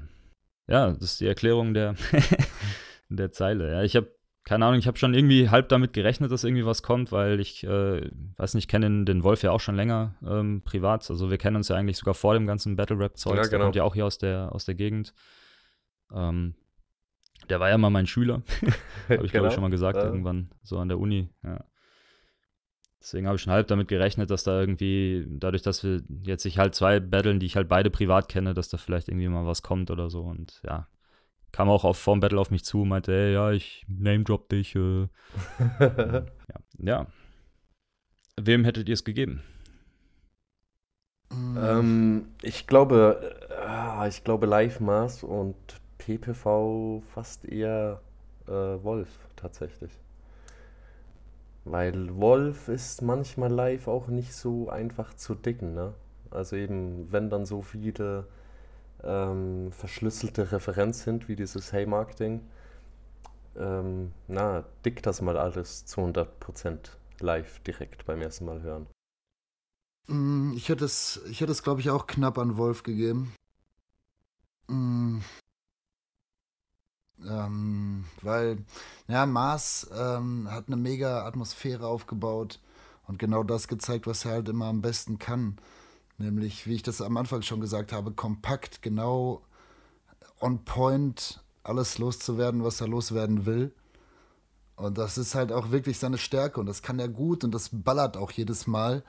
Ja, das ist die Erklärung der, der Zeile. Ja, ich habe keine Ahnung, ich habe schon irgendwie halb damit gerechnet, dass irgendwie was kommt, weil ich, äh, weiß nicht, kenne den, den Wolf ja auch schon länger ähm, privat. Also wir kennen uns ja eigentlich sogar vor dem ganzen Battle-Rap-Zeug. Ja, genau. Der kommt ja auch hier aus der, aus der Gegend. Ähm, der war ja mal mein Schüler. habe ich, genau. glaube ich, schon mal gesagt, ja. irgendwann so an der Uni. Ja. Deswegen habe ich schon halb damit gerechnet, dass da irgendwie, dadurch, dass wir jetzt sich halt zwei battlen, die ich halt beide privat kenne, dass da vielleicht irgendwie mal was kommt oder so. Und ja, kam auch auf, vorm Battle auf mich zu, und meinte, ey, ja, ich name-drop dich. Äh. ja. ja. Wem hättet ihr es gegeben? Ähm, ich glaube, äh, ich glaube Live Mars und PPV fast eher äh, Wolf tatsächlich. Weil Wolf ist manchmal live auch nicht so einfach zu dicken, ne? Also eben, wenn dann so viele ähm, verschlüsselte Referenz sind, wie dieses Hey-Marketing, ähm, na, dick das mal alles zu 100% live direkt beim ersten Mal hören. Mm, ich hätte es, ich hätte es glaube ich, auch knapp an Wolf gegeben. Mm. Ähm, weil, ja, Mars ähm, hat eine mega Atmosphäre aufgebaut und genau das gezeigt, was er halt immer am besten kann. Nämlich, wie ich das am Anfang schon gesagt habe, kompakt, genau on point alles loszuwerden, was er loswerden will. Und das ist halt auch wirklich seine Stärke und das kann er gut und das ballert auch jedes Mal.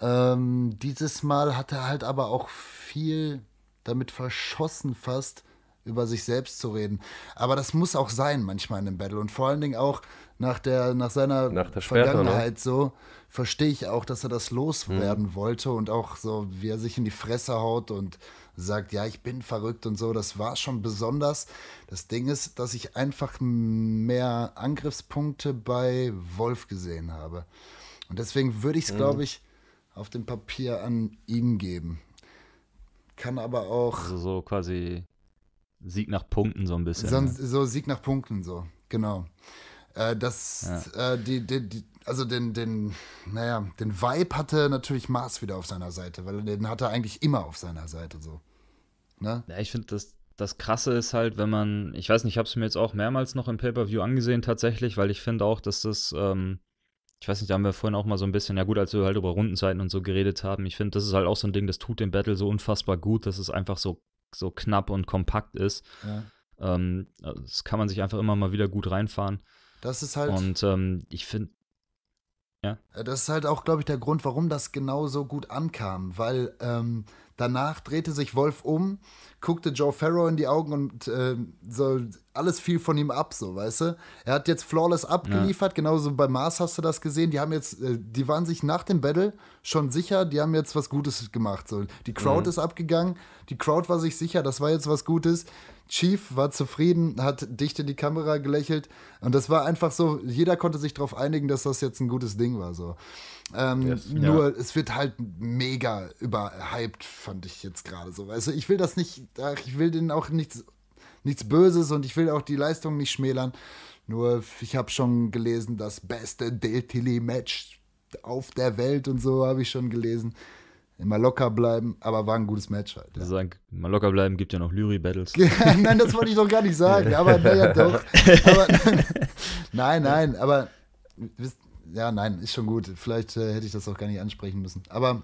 Ähm, dieses Mal hat er halt aber auch viel damit verschossen fast, über sich selbst zu reden. Aber das muss auch sein manchmal in einem Battle und vor allen Dingen auch nach der nach seiner nach der ne? Vergangenheit ne? so verstehe ich auch, dass er das loswerden hm. wollte und auch so wie er sich in die Fresse haut und sagt, ja, ich bin verrückt und so, das war schon besonders. Das Ding ist, dass ich einfach mehr Angriffspunkte bei Wolf gesehen habe. Und deswegen würde ich es, hm. glaube ich, auf dem Papier an ihn geben. Kann aber auch. Also so quasi Sieg nach Punkten so ein bisschen. So, ne? so Sieg nach Punkten, so, genau. Äh, das, ja. äh, die, die, die, also den, den, naja, den Vibe hatte natürlich Mars wieder auf seiner Seite, weil den hat er eigentlich immer auf seiner Seite, so. Ne? Ja, ich finde, das, das Krasse ist halt, wenn man, ich weiß nicht, ich habe es mir jetzt auch mehrmals noch im Pay-Per-View angesehen, tatsächlich, weil ich finde auch, dass das, ähm, ich weiß nicht, da haben wir vorhin auch mal so ein bisschen, ja gut, als wir halt über Rundenzeiten und so geredet haben, ich finde, das ist halt auch so ein Ding, das tut dem Battle so unfassbar gut, dass es einfach so so knapp und kompakt ist. Ja. Ähm, also, das kann man sich einfach immer mal wieder gut reinfahren. Das ist halt. Und ähm, ich finde, ja. Äh, das ist halt auch, glaube ich, der Grund, warum das genau so gut ankam, weil ähm, danach drehte sich Wolf um, guckte Joe Farrow in die Augen und äh, so alles fiel von ihm ab, so, weißt du? Er hat jetzt flawless abgeliefert, ja. genauso bei Mars hast du das gesehen, die haben jetzt, äh, die waren sich nach dem Battle schon sicher, die haben jetzt was Gutes gemacht, so. Die Crowd mhm. ist abgegangen, die Crowd war sich sicher, das war jetzt was Gutes, Chief war zufrieden, hat dicht in die Kamera gelächelt und das war einfach so, jeder konnte sich darauf einigen, dass das jetzt ein gutes Ding war. So. Ähm, yes, nur ja. es wird halt mega überhyped, fand ich jetzt gerade so. Also ich will das nicht, ach, ich will denen auch nichts, nichts Böses und ich will auch die Leistung nicht schmälern. Nur ich habe schon gelesen, das beste Deltili-Match auf der Welt und so habe ich schon gelesen. Immer locker bleiben, aber war ein gutes Match halt. Ja. sagen, mal locker bleiben gibt ja noch Lyri-Battles. nein, das wollte ich doch gar nicht sagen, aber naja, doch. Aber, nein, nein, aber ja, nein, ist schon gut. Vielleicht äh, hätte ich das auch gar nicht ansprechen müssen. Aber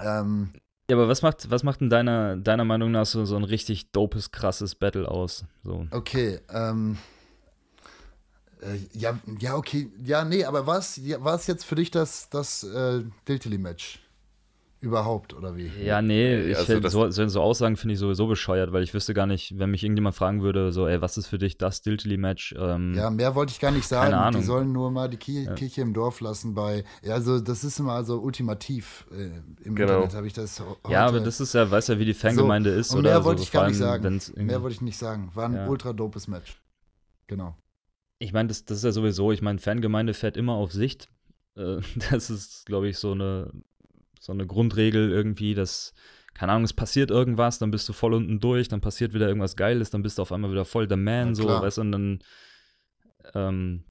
ähm, ja, aber was macht, was macht in deiner, deiner Meinung nach so, so ein richtig dopes, krasses Battle aus? So. Okay, ähm, äh, ja, ja, okay, ja, nee, aber was, ja, war es jetzt für dich das, das äh, Diltily-Match? überhaupt, oder wie? Ja, nee, ich, also so, so, Aussagen finde ich sowieso bescheuert, weil ich wüsste gar nicht, wenn mich irgendjemand fragen würde, so, ey, was ist für dich das Diltily-Match? Ähm, ja, mehr wollte ich gar nicht sagen. Keine Ahnung. Die sollen nur mal die Ki ja. Kirche im Dorf lassen bei, also das ist immer so ultimativ äh, im genau. Internet, habe ich das Ja, aber das ist ja, weiß ja, wie die Fangemeinde so, ist, und oder? Mehr also wollte so, ich gar nicht sagen. Mehr wollte ich nicht sagen. War ein ja. ultra dopes Match. Genau. Ich meine, das, das ist ja sowieso, ich meine, Fangemeinde fährt immer auf Sicht. Äh, das ist, glaube ich, so eine so eine Grundregel irgendwie, dass, keine Ahnung, es passiert irgendwas, dann bist du voll unten durch, dann passiert wieder irgendwas Geiles, dann bist du auf einmal wieder voll der Man, so, weißt du, und dann, ähm,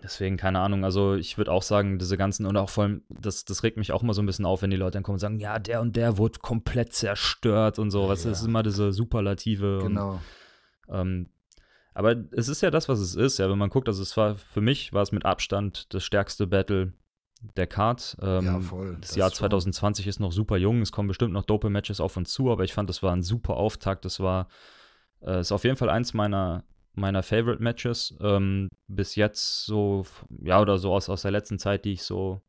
Deswegen, keine Ahnung, also ich würde auch sagen, diese ganzen, und auch vor allem, das, das regt mich auch mal so ein bisschen auf, wenn die Leute dann kommen und sagen, ja, der und der wurde komplett zerstört und so. Ja, was ja. ist immer diese Superlative. Genau. Und, ähm, aber es ist ja das, was es ist, ja. Wenn man guckt, also es war für mich war es mit Abstand das stärkste Battle, Descartes. Ähm, ja, voll. Das, das Jahr 2020 ist noch super jung. Es kommen bestimmt noch Matches auf uns zu, aber ich fand, das war ein super Auftakt. Das war, äh, ist auf jeden Fall eins meiner, meiner Favorite Matches ähm, bis jetzt so, ja, oder so aus, aus der letzten Zeit, die ich so.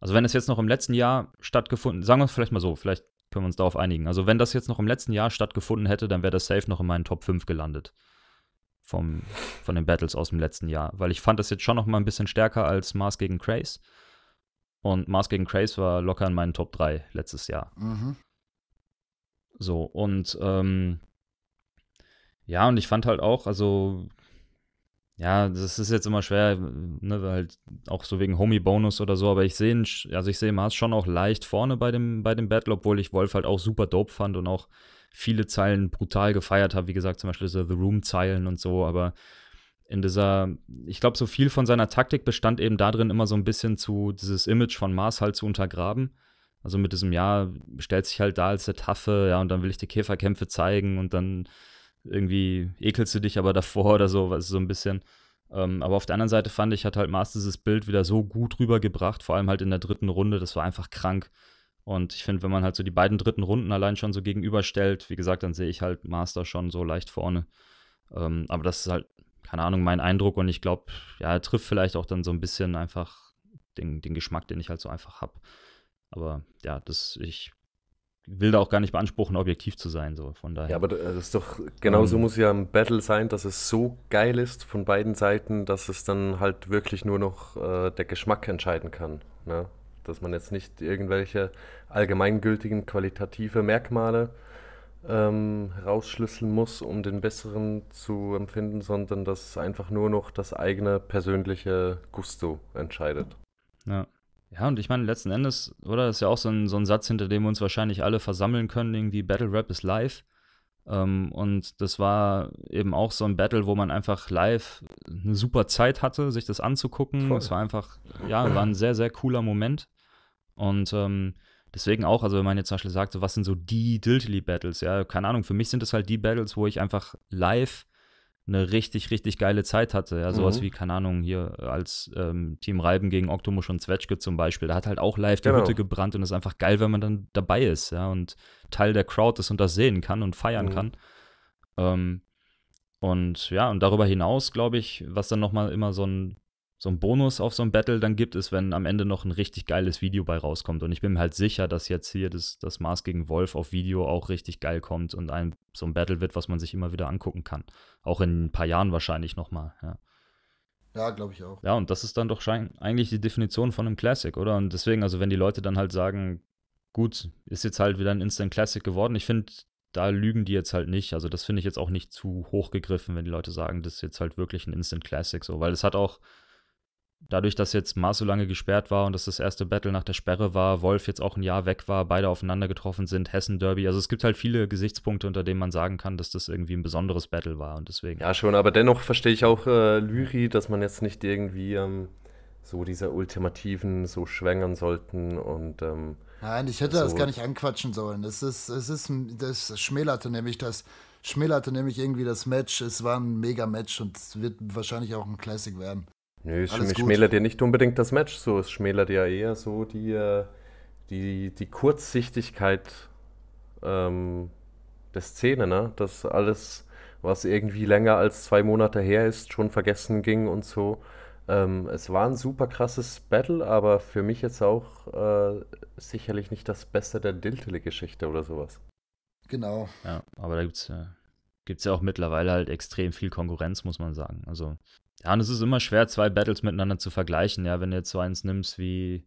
Also, wenn es jetzt noch im letzten Jahr stattgefunden, sagen wir es vielleicht mal so, vielleicht können wir uns darauf einigen. Also, wenn das jetzt noch im letzten Jahr stattgefunden hätte, dann wäre das safe noch in meinen Top 5 gelandet vom, von den Battles aus dem letzten Jahr, weil ich fand das jetzt schon noch mal ein bisschen stärker als Mars gegen Craze. Und Mars gegen Craze war locker in meinen Top 3 letztes Jahr. Mhm. So, und ähm, ja, und ich fand halt auch, also, ja, das ist jetzt immer schwer, ne, halt auch so wegen Homie-Bonus oder so, aber ich sehe also ich sehe Mars schon auch leicht vorne bei dem, bei dem Battle, obwohl ich Wolf halt auch super dope fand und auch viele Zeilen brutal gefeiert habe, wie gesagt, zum Beispiel so The Room-Zeilen und so, aber in dieser, ich glaube, so viel von seiner Taktik bestand eben darin, immer so ein bisschen zu dieses Image von Mars halt zu untergraben. Also mit diesem, ja, stellt sich halt da als der Taffe, ja, und dann will ich die Käferkämpfe zeigen und dann irgendwie ekelst du dich aber davor oder so, was so ein bisschen. Ähm, aber auf der anderen Seite fand ich, hat halt Mars dieses Bild wieder so gut rübergebracht, vor allem halt in der dritten Runde, das war einfach krank. Und ich finde, wenn man halt so die beiden dritten Runden allein schon so gegenüberstellt, wie gesagt, dann sehe ich halt Master schon so leicht vorne. Ähm, aber das ist halt keine Ahnung, mein Eindruck und ich glaube, ja, er trifft vielleicht auch dann so ein bisschen einfach den, den Geschmack, den ich halt so einfach habe. Aber ja, das, ich will da auch gar nicht beanspruchen, objektiv zu sein, so von daher. Ja, aber das ist doch, genauso um, ähm. muss ja ein Battle sein, dass es so geil ist von beiden Seiten, dass es dann halt wirklich nur noch äh, der Geschmack entscheiden kann. Ne? Dass man jetzt nicht irgendwelche allgemeingültigen qualitative Merkmale ähm, rausschlüsseln muss, um den Besseren zu empfinden, sondern dass einfach nur noch das eigene persönliche Gusto entscheidet. Ja. Ja, und ich meine, letzten Endes, oder, Das ist ja auch so ein, so ein Satz, hinter dem wir uns wahrscheinlich alle versammeln können, irgendwie Battle Rap ist live. Ähm, und das war eben auch so ein Battle, wo man einfach live eine super Zeit hatte, sich das anzugucken. Es war einfach, ja, war ein sehr, sehr cooler Moment. Und ähm, Deswegen auch, also wenn man jetzt zum Beispiel sagt, so was sind so die Diltily-Battles, ja, keine Ahnung, für mich sind das halt die Battles, wo ich einfach live eine richtig, richtig geile Zeit hatte. Ja, sowas mhm. wie, keine Ahnung, hier als ähm, Team Reiben gegen Oktomusch und Zwetschke zum Beispiel. Da hat halt auch live genau. die Hütte gebrannt und ist einfach geil, wenn man dann dabei ist, ja, und Teil der Crowd ist und das sehen kann und feiern mhm. kann. Ähm, und ja, und darüber hinaus, glaube ich, was dann nochmal immer so ein so einen Bonus auf so ein Battle dann gibt, ist, wenn am Ende noch ein richtig geiles Video bei rauskommt. Und ich bin mir halt sicher, dass jetzt hier das, das Mars gegen Wolf auf Video auch richtig geil kommt und ein, so ein Battle wird, was man sich immer wieder angucken kann. Auch in ein paar Jahren wahrscheinlich nochmal, ja. Ja, glaube ich auch. Ja, und das ist dann doch eigentlich die Definition von einem Classic, oder? Und deswegen, also wenn die Leute dann halt sagen, gut, ist jetzt halt wieder ein Instant Classic geworden, ich finde, da lügen die jetzt halt nicht. Also das finde ich jetzt auch nicht zu hoch gegriffen, wenn die Leute sagen, das ist jetzt halt wirklich ein Instant Classic, so. Weil es hat auch dadurch, dass jetzt Mars so lange gesperrt war und dass das erste Battle nach der Sperre war, Wolf jetzt auch ein Jahr weg war, beide aufeinander getroffen sind, Hessen Derby. Also es gibt halt viele Gesichtspunkte, unter denen man sagen kann, dass das irgendwie ein besonderes Battle war und deswegen. Ja, schon, aber dennoch verstehe ich auch äh, Lyri, dass man jetzt nicht irgendwie ähm, so diese Ultimativen so schwängern sollten und ähm, Nein, ich hätte so. das gar nicht anquatschen sollen. Das ist, es ist, das schmälerte nämlich das, schmälerte nämlich irgendwie das Match. Es war ein Mega-Match und es wird wahrscheinlich auch ein Classic werden. Nö, es Alles schmälert dir nicht unbedingt das Match so, es schmälert dir eher so die, äh, die, die Kurzsichtigkeit ähm, der Szene, ne? dass alles, was irgendwie länger als zwei Monate her ist, schon vergessen ging und so. Ähm, es war ein super krasses Battle, aber für mich jetzt auch äh, sicherlich nicht das Beste der Diltele-Geschichte oder sowas. Genau. Ja, aber da gibt es äh, gibt's ja auch mittlerweile halt extrem viel Konkurrenz, muss man sagen. Also ja, und es ist immer schwer, zwei Battles miteinander zu vergleichen, ja, wenn du jetzt so eins nimmst wie,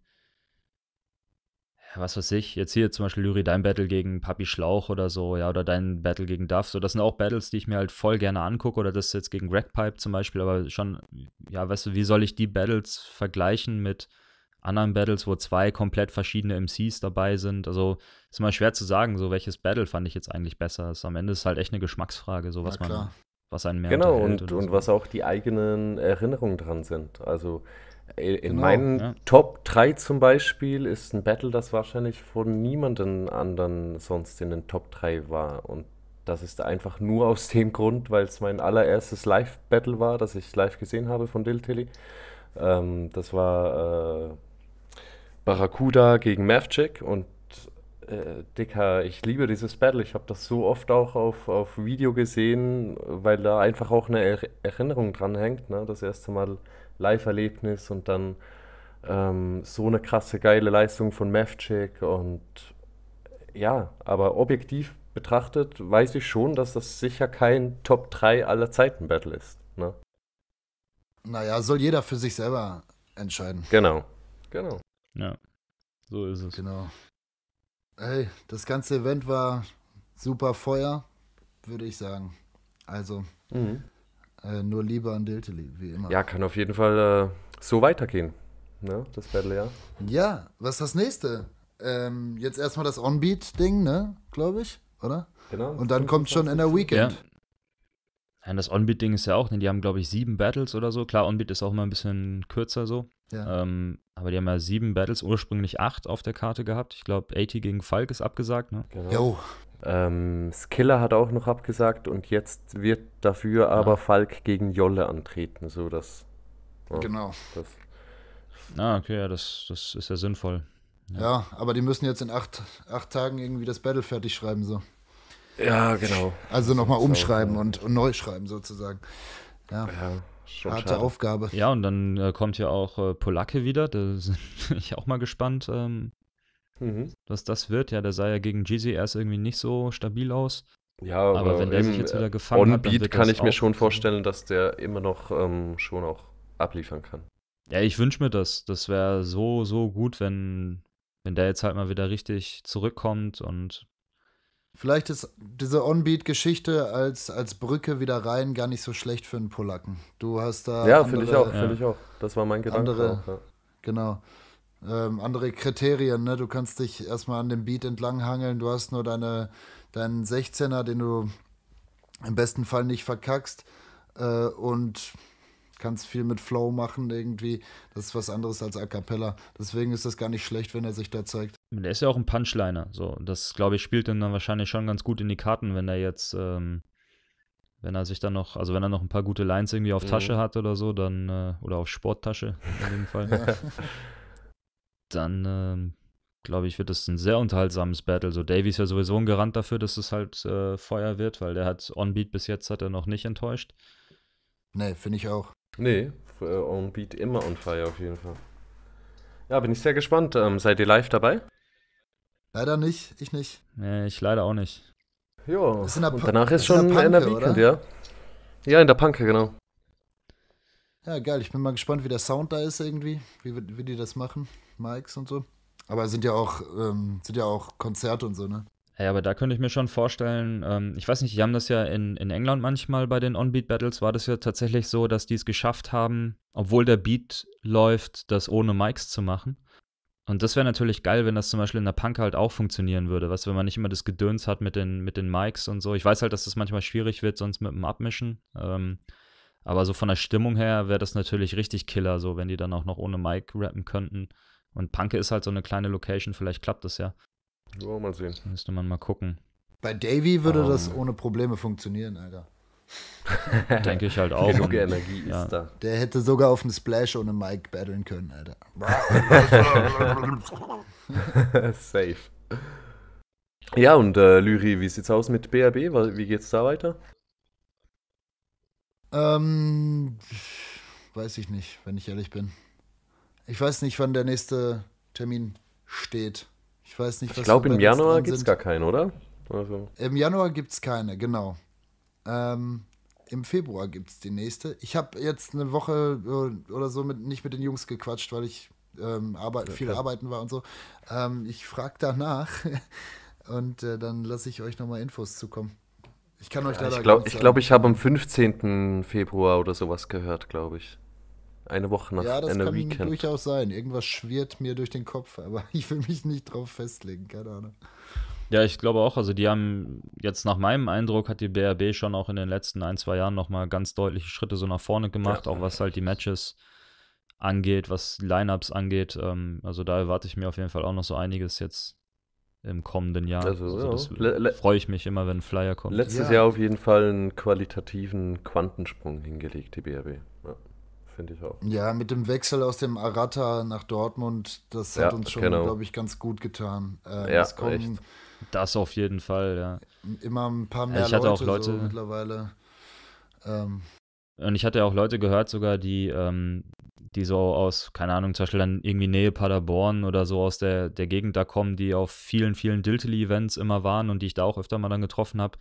ja, was weiß ich, jetzt hier zum Beispiel Lyri, dein Battle gegen Papi Schlauch oder so, ja, oder dein Battle gegen Duff, so, das sind auch Battles, die ich mir halt voll gerne angucke, oder das jetzt gegen Ragpipe zum Beispiel, aber schon, ja, weißt du, wie soll ich die Battles vergleichen mit anderen Battles, wo zwei komplett verschiedene MCs dabei sind, also ist immer schwer zu sagen, so, welches Battle fand ich jetzt eigentlich besser, ist also, am Ende ist halt echt eine Geschmacksfrage, so, was man was einen mehr Genau, und, und so. was auch die eigenen Erinnerungen dran sind. Also äh, in genau, meinen ja. Top 3 zum Beispiel ist ein Battle, das wahrscheinlich von niemandem anderen sonst in den Top 3 war. Und das ist einfach nur aus dem Grund, weil es mein allererstes Live-Battle war, das ich live gesehen habe von Diltilly. Ähm, das war äh, Barracuda gegen Mavchick und äh, Dicker, ich liebe dieses Battle. Ich habe das so oft auch auf, auf Video gesehen, weil da einfach auch eine er Erinnerung dran hängt. Ne? Das erste Mal Live-Erlebnis und dann ähm, so eine krasse, geile Leistung von Mavchick. Und ja, aber objektiv betrachtet weiß ich schon, dass das sicher kein Top 3 aller Zeiten Battle ist. Ne? Naja, soll jeder für sich selber entscheiden. Genau, genau. Ja, so ist es. Genau. Ey, das ganze Event war super Feuer, würde ich sagen. Also mhm. äh, nur lieber an Dilteli, wie immer. Ja, kann auf jeden Fall äh, so weitergehen, ne? Das Battle, ja. Ja, was ist das nächste? Ähm, jetzt erstmal das onbeat ding ne? Glaube ich, oder? Genau. Und dann kommt schon in der Weekend. Ja. Nein, das onbeat ding ist ja auch, denn ne, die haben, glaube ich, sieben Battles oder so. Klar, Onbeat ist auch immer ein bisschen kürzer so. Ja. Ähm, aber die haben ja sieben Battles, ursprünglich acht auf der Karte gehabt. Ich glaube, AT gegen Falk ist abgesagt, ne? Genau. Jo. Ähm, Skiller hat auch noch abgesagt und jetzt wird dafür ja. aber Falk gegen Jolle antreten, so dass. Ja, genau. Das. Ah, okay, ja, das, das ist ja sinnvoll. Ja. ja. aber die müssen jetzt in acht, acht Tagen irgendwie das Battle fertig schreiben, so. Ja, genau. Also nochmal umschreiben und, und neu schreiben, sozusagen. Ja. ja schon harte schade. Aufgabe. Ja, und dann äh, kommt ja auch äh, Polacke wieder. Da bin ich auch mal gespannt, ähm, mhm. was das wird. Ja, der sah ja gegen Jeezy erst irgendwie nicht so stabil aus. Ja, aber, wenn der sich jetzt wieder gefangen on hat. On-Beat kann ich mir schon vorstellen, dass der immer noch ähm, schon auch abliefern kann. Ja, ich wünsche mir das. Das wäre so, so gut, wenn, wenn der jetzt halt mal wieder richtig zurückkommt und Vielleicht ist diese onbeat geschichte als, als Brücke wieder rein gar nicht so schlecht für einen Polacken. Du hast da. Ja, finde ich auch, äh, finde ich auch. Das war mein Gedanke. Andere, auch, ja. Genau. Ähm, andere Kriterien, ne? Du kannst dich erstmal an dem Beat entlang hangeln. Du hast nur deine, deinen 16er, den du im besten Fall nicht verkackst. Äh, und kannst viel mit Flow machen irgendwie. Das ist was anderes als A Cappella. Deswegen ist das gar nicht schlecht, wenn er sich da zeigt. Der ist ja auch ein Punchliner. So, das glaube ich spielt ihn dann wahrscheinlich schon ganz gut in die Karten, wenn er jetzt, ähm, wenn er sich dann noch, also wenn er noch ein paar gute Lines irgendwie auf mhm. Tasche hat oder so, dann äh, oder auf Sporttasche in dem Fall, dann ähm, glaube ich wird das ein sehr unterhaltsames Battle. So Davy ist ja sowieso ein Garant dafür, dass es halt äh, Feuer wird, weil der hat Onbeat bis jetzt hat er noch nicht enttäuscht. Nee, finde ich auch. Nee, äh, Onbeat immer on fire auf jeden Fall. Ja, bin ich sehr gespannt. Ähm, seid ihr live dabei? Leider nicht, ich nicht. Nee, ich leider auch nicht. Jo, ist und danach ist, schon in der, Weekend, ja? Ja, in der Panke, genau. Ja, geil, ich bin mal gespannt, wie der Sound da ist irgendwie, wie, wie die das machen, Mikes und so. Aber sind ja auch, ähm, sind ja auch Konzerte und so, ne? Ja, aber da könnte ich mir schon vorstellen, ähm, ich weiß nicht, die haben das ja in, in England manchmal bei den On-Beat-Battles, war das ja tatsächlich so, dass die es geschafft haben, obwohl der Beat läuft, das ohne Mikes zu machen. Und das wäre natürlich geil, wenn das zum Beispiel in der Punk halt auch funktionieren würde, was, wenn man nicht immer das Gedöns hat mit den, mit den Mics und so. Ich weiß halt, dass das manchmal schwierig wird, sonst mit dem Abmischen. Ähm, aber so von der Stimmung her wäre das natürlich richtig killer, so wenn die dann auch noch ohne Mic rappen könnten. Und Punk ist halt so eine kleine Location, vielleicht klappt das ja. Wollen wir mal sehen. Müsste man mal gucken. Bei Davy würde um. Ähm. das ohne Probleme funktionieren, Alter. Denke ich halt auch. Genug Energie ja. ist da. Der hätte sogar auf dem Splash ohne Mike battlen können, Alter. Safe. Ja, und äh, Lyri, wie sieht's aus mit BRB? Wie geht's da weiter? Ähm, weiß ich nicht, wenn ich ehrlich bin. Ich weiß nicht, wann der nächste Termin steht. Ich weiß nicht, was Ich glaube, im Januar gibt's sind. gar keinen, oder? Also. Im Januar gibt's keine, genau. Ähm, Im Februar gibt es die nächste. Ich habe jetzt eine Woche äh, oder so mit, nicht mit den Jungs gequatscht, weil ich ähm, arbeit, ja, viel arbeiten war und so. Ähm, ich frage danach und äh, dann lasse ich euch nochmal Infos zukommen. Ich kann euch ja, leider Ich glaube, ich, glaub, ich habe am 15. Februar oder sowas gehört, glaube ich. Eine Woche nach Ja, das kann Weekend. durchaus sein. Irgendwas schwirrt mir durch den Kopf, aber ich will mich nicht drauf festlegen, keine Ahnung. Ja, ich glaube auch. Also die haben jetzt nach meinem Eindruck hat die BRB schon auch in den letzten ein, zwei Jahren nochmal ganz deutliche Schritte so nach vorne gemacht, ja. auch was halt die Matches angeht, was Lineups angeht. Ähm, also da erwarte ich mir auf jeden Fall auch noch so einiges jetzt im kommenden Jahr. Also, also ja. freue ich mich immer, wenn ein Flyer kommt. Letztes ja. Jahr auf jeden Fall einen qualitativen Quantensprung hingelegt, die BRB. Finde ich auch. Ja, mit dem Wechsel aus dem Arata nach Dortmund, das hat uns schon, genau. glaube ich, ganz gut getan. Äh, ja, es kommen, echt das auf jeden Fall, ja. Immer ein paar mehr ich hatte Leute, auch Leute so mittlerweile. Ähm. Und ich hatte auch Leute gehört sogar, die, ähm, die so aus, keine Ahnung, zum Beispiel dann irgendwie Nähe Paderborn oder so aus der, der Gegend da kommen, die auf vielen, vielen Diltily-Events immer waren und die ich da auch öfter mal dann getroffen habe,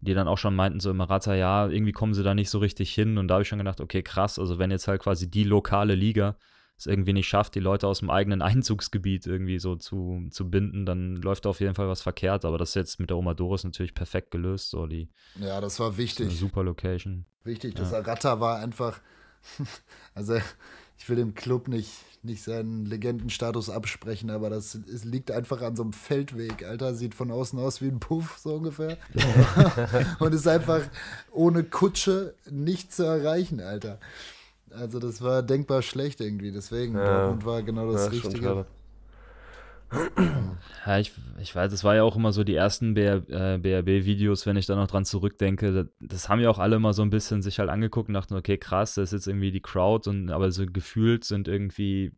die dann auch schon meinten so immer, Rata, ja, irgendwie kommen sie da nicht so richtig hin. Und da habe ich schon gedacht, okay, krass, also wenn jetzt halt quasi die lokale Liga es irgendwie nicht schafft, die Leute aus dem eigenen Einzugsgebiet irgendwie so zu, zu binden, dann läuft da auf jeden Fall was verkehrt. Aber das ist jetzt mit der Oma Doris natürlich perfekt gelöst. So die, ja, das war wichtig. Das super Location. Wichtig, ja. das Aratta war einfach, also ich will dem Club nicht, nicht seinen Legendenstatus absprechen, aber das es liegt einfach an so einem Feldweg, Alter. Sieht von außen aus wie ein Puff, so ungefähr. Und ist einfach ohne Kutsche nicht zu erreichen, Alter. Also das war denkbar schlecht irgendwie, deswegen ja, Dortmund war genau das ja, Richtige. Ja, ich, ich weiß, das war ja auch immer so die ersten BRB-Videos, äh, wenn ich da noch dran zurückdenke. Das, haben ja auch alle mal so ein bisschen sich halt angeguckt und dachten, okay, krass, das ist jetzt irgendwie die Crowd und aber so gefühlt sind irgendwie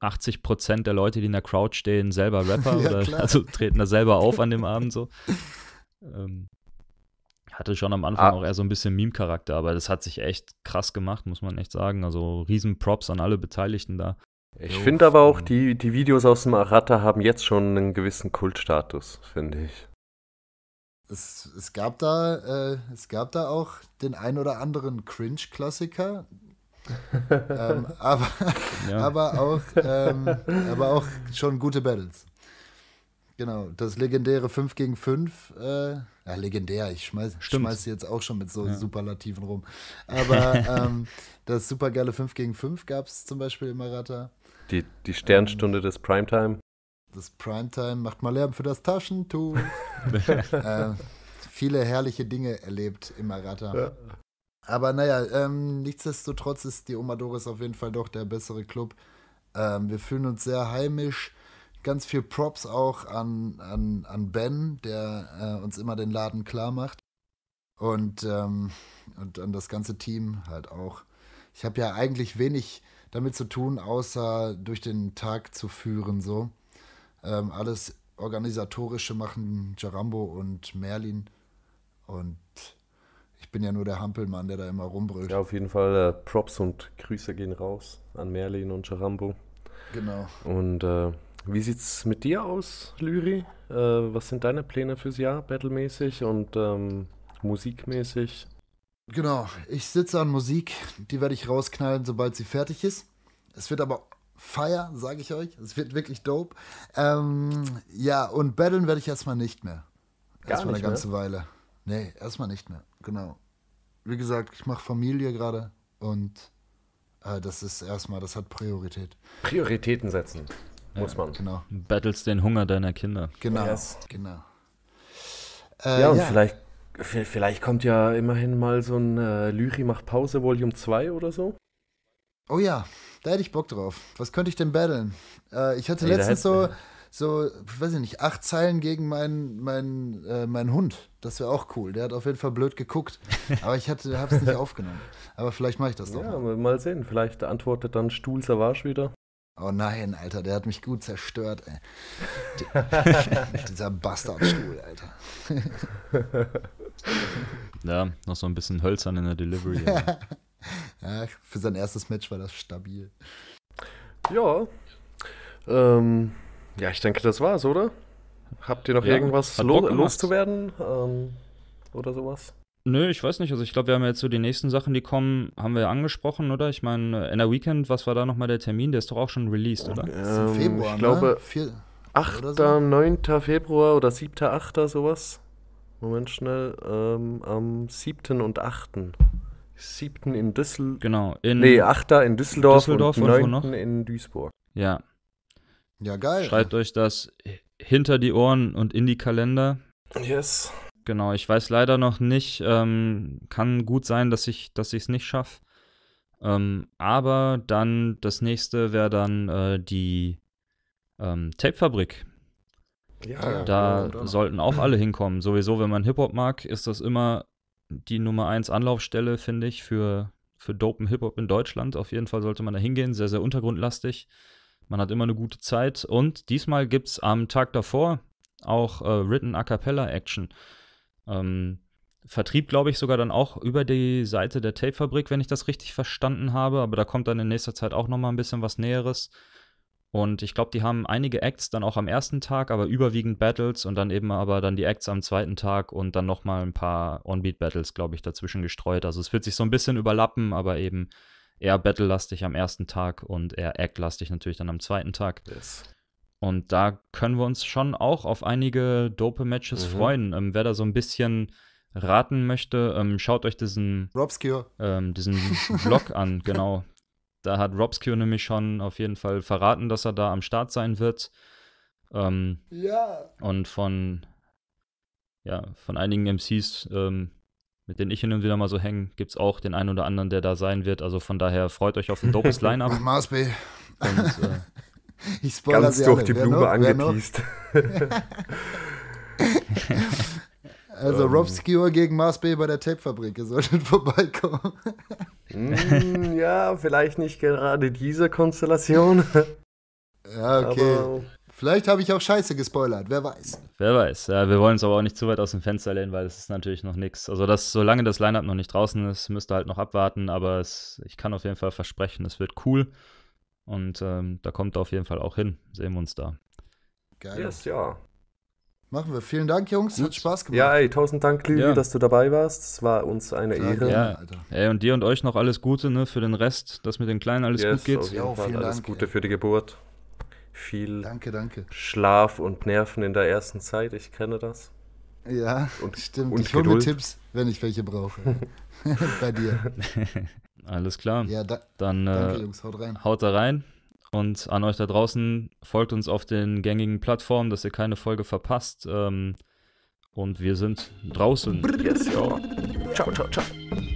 80 der Leute, die in der Crowd stehen, selber Rapper ja, oder also treten da selber auf an dem Abend so. Ähm, hatte schon am Anfang ah. auch eher so ein bisschen Meme-Charakter, aber das hat sich echt krass gemacht, muss man echt sagen. Also riesen Props an alle Beteiligten da. Ich finde aber auch, ähm, die, die Videos aus dem Arata haben jetzt schon einen gewissen Kultstatus, finde ich. Es, es, gab da, äh, es gab da auch den ein oder anderen Cringe-Klassiker, ähm, aber, ja. aber, auch, ähm, aber auch schon gute Battles. Genau, das legendäre 5 gegen 5. Äh, ja, legendär, ich schmeiß, schmeiß jetzt auch schon mit so ja. Superlativen rum. Aber ähm, das supergeile 5 gegen 5 gab es zum Beispiel im Maratha. Die, die Sternstunde ähm, des Primetime. Das Primetime macht mal Lärm für das Taschentuch. äh, viele herrliche Dinge erlebt im Maratha. Ja. Aber naja, ähm, nichtsdestotrotz ist die Oma Doris auf jeden Fall doch der bessere Club. Ähm, wir fühlen uns sehr heimisch ganz viel Props auch an, an, an Ben, der äh, uns immer den Laden klar macht. Und, ähm, und an das ganze Team halt auch. Ich habe ja eigentlich wenig damit zu tun, außer durch den Tag zu führen. So. Ähm, alles Organisatorische machen Jarambo und Merlin. Und ich bin ja nur der Hampelmann, der da immer rumbrüllt. Ja, auf jeden Fall äh, Props und Grüße gehen raus an Merlin und Jarambo. Genau. Und äh, wie sieht's mit dir aus, Lyri? Äh, was sind deine Pläne fürs Jahr, battlemäßig und ähm, musikmäßig? Genau, ich sitze an Musik, die werde ich rausknallen, sobald sie fertig ist. Es wird aber Feier, sage ich euch. Es wird wirklich dope. Ähm, ja, und battlen werde ich erstmal nicht mehr. Gar erstmal eine ganze mehr? Weile. Nee, erstmal nicht mehr. Genau. Wie gesagt, ich mache Familie gerade und äh, das ist erstmal, das hat Priorität. Prioritäten setzen muss man. Genau. Du den Hunger deiner Kinder. Genau. Yes. genau. Äh, ja, und vielleicht Vielleicht kommt ja immerhin mal so ein äh, Lyri macht Pause Volume 2 oder so. Oh ja, da hätte ich Bock drauf. Was könnte ich denn battlen? Äh, ich hatte hey, letztens so, so, weiß ich nicht, acht Zeilen gegen meinen mein, äh, mein Hund. Das wäre auch cool. Der hat auf jeden Fall blöd geguckt. Aber ich habe es nicht aufgenommen. Aber vielleicht mache ich das doch. Ja, mal. mal sehen. Vielleicht antwortet dann Stuhl Savage wieder. Oh nein, Alter, der hat mich gut zerstört, ey. Dieser Bastardstuhl, Alter. ja, noch so ein bisschen hölzern in der Delivery. ja, für sein erstes Match war das stabil. Ja. Ähm, ja, ich denke, das war's, oder? Habt ihr noch ja, irgendwas lo loszuwerden? Ähm, oder sowas? Nö, ich weiß nicht. Also ich glaube, wir haben jetzt so die nächsten Sachen, die kommen, haben wir ja angesprochen, oder? Ich meine, äh, in der Weekend, was war da nochmal der Termin? Der ist doch auch schon released, oder? Ähm, Februar, ich glaube, ne? Vier, 8. So? 9. Februar oder 7. 8. sowas. Moment schnell. Ähm, am 7. und 8. 7. in Düsseldorf. Genau. In nee, 8. in Düsseldorf, Düsseldorf und 9. Und in Duisburg. Ja. Ja, geil. Schreibt euch das hinter die Ohren und in die Kalender. Yes. Genau, ich weiß leider noch nicht. Ähm, kann gut sein, dass ich es nicht schaffe. Ähm, aber dann das nächste wäre dann äh, die ähm, Tapefabrik. Ja, da ja, sollten auch alle hinkommen. Sowieso, wenn man Hip-Hop mag, ist das immer die Nummer 1 Anlaufstelle, finde ich, für, für dopen Hip-Hop in Deutschland. Auf jeden Fall sollte man da hingehen. Sehr, sehr untergrundlastig. Man hat immer eine gute Zeit. Und diesmal gibt es am Tag davor auch äh, Written A Cappella Action. Ähm, Vertrieb, glaube ich, sogar dann auch über die Seite der Tapefabrik, wenn ich das richtig verstanden habe. Aber da kommt dann in nächster Zeit auch noch mal ein bisschen was Näheres. Und ich glaube, die haben einige Acts dann auch am ersten Tag, aber überwiegend Battles und dann eben aber dann die Acts am zweiten Tag und dann noch mal ein paar Onbeat battles glaube ich, dazwischen gestreut. Also es wird sich so ein bisschen überlappen, aber eben eher Battle-lastig am ersten Tag und eher Act-lastig natürlich dann am zweiten Tag. Yes. Und da können wir uns schon auch auf einige dope Matches mhm. freuen. Ähm, wer da so ein bisschen raten möchte, ähm, schaut euch diesen Robscure. Ähm, diesen Vlog an, genau. Da hat Robscure nämlich schon auf jeden Fall verraten, dass er da am Start sein wird. Ähm, ja. Und von, ja, von einigen MCs, ähm, mit denen ich hin und wieder mal so hänge, gibt es auch den einen oder anderen, der da sein wird. Also von daher freut euch auf ein dopes Line-Up. Maß B. Und äh, Ich spoilere Ganz durch alle. die Blume wer angeteased. also um. Ähm. Rob Skewer gegen Mars B bei der Tapefabrik, ihr solltet vorbeikommen. mm, ja, vielleicht nicht gerade diese Konstellation. Ja, okay. Aber Vielleicht habe ich auch Scheiße gespoilert, wer weiß. Wer weiß. Ja, wir wollen uns aber auch nicht zu weit aus dem Fenster lehnen, weil es ist natürlich noch nichts. Also, das, solange das Lineup noch nicht draußen ist, müsst ihr halt noch abwarten, aber es, ich kann auf jeden Fall versprechen, es wird cool. Und ähm, da kommt er auf jeden Fall auch hin. Sehen wir uns da. Geil. Yes, ja. Machen wir. Vielen Dank, Jungs. Hat Spaß gemacht. Ja, ey, tausend Dank, Lübi, ja. dass du dabei warst. Es war uns eine Klar, Ehre. Ja, Alter. Ey, und dir und euch noch alles Gute ne, für den Rest, dass mit den Kleinen alles yes, gut geht. Auf jeden ja, Fall. Vielen alles Dank, Gute ey. für die Geburt. Viel danke, danke. Schlaf und Nerven in der ersten Zeit. Ich kenne das. Ja, und, stimmt. Und ich hole mir Tipps, wenn ich welche brauche. Bei dir. Alles klar. Ja, da dann äh, danke, äh, Jungs, haut rein. Haut da rein. Und an euch da draußen, folgt uns auf den gängigen Plattformen, dass ihr keine Folge verpasst. Ähm, und wir sind draußen. Yes, ciao, ciao, ciao.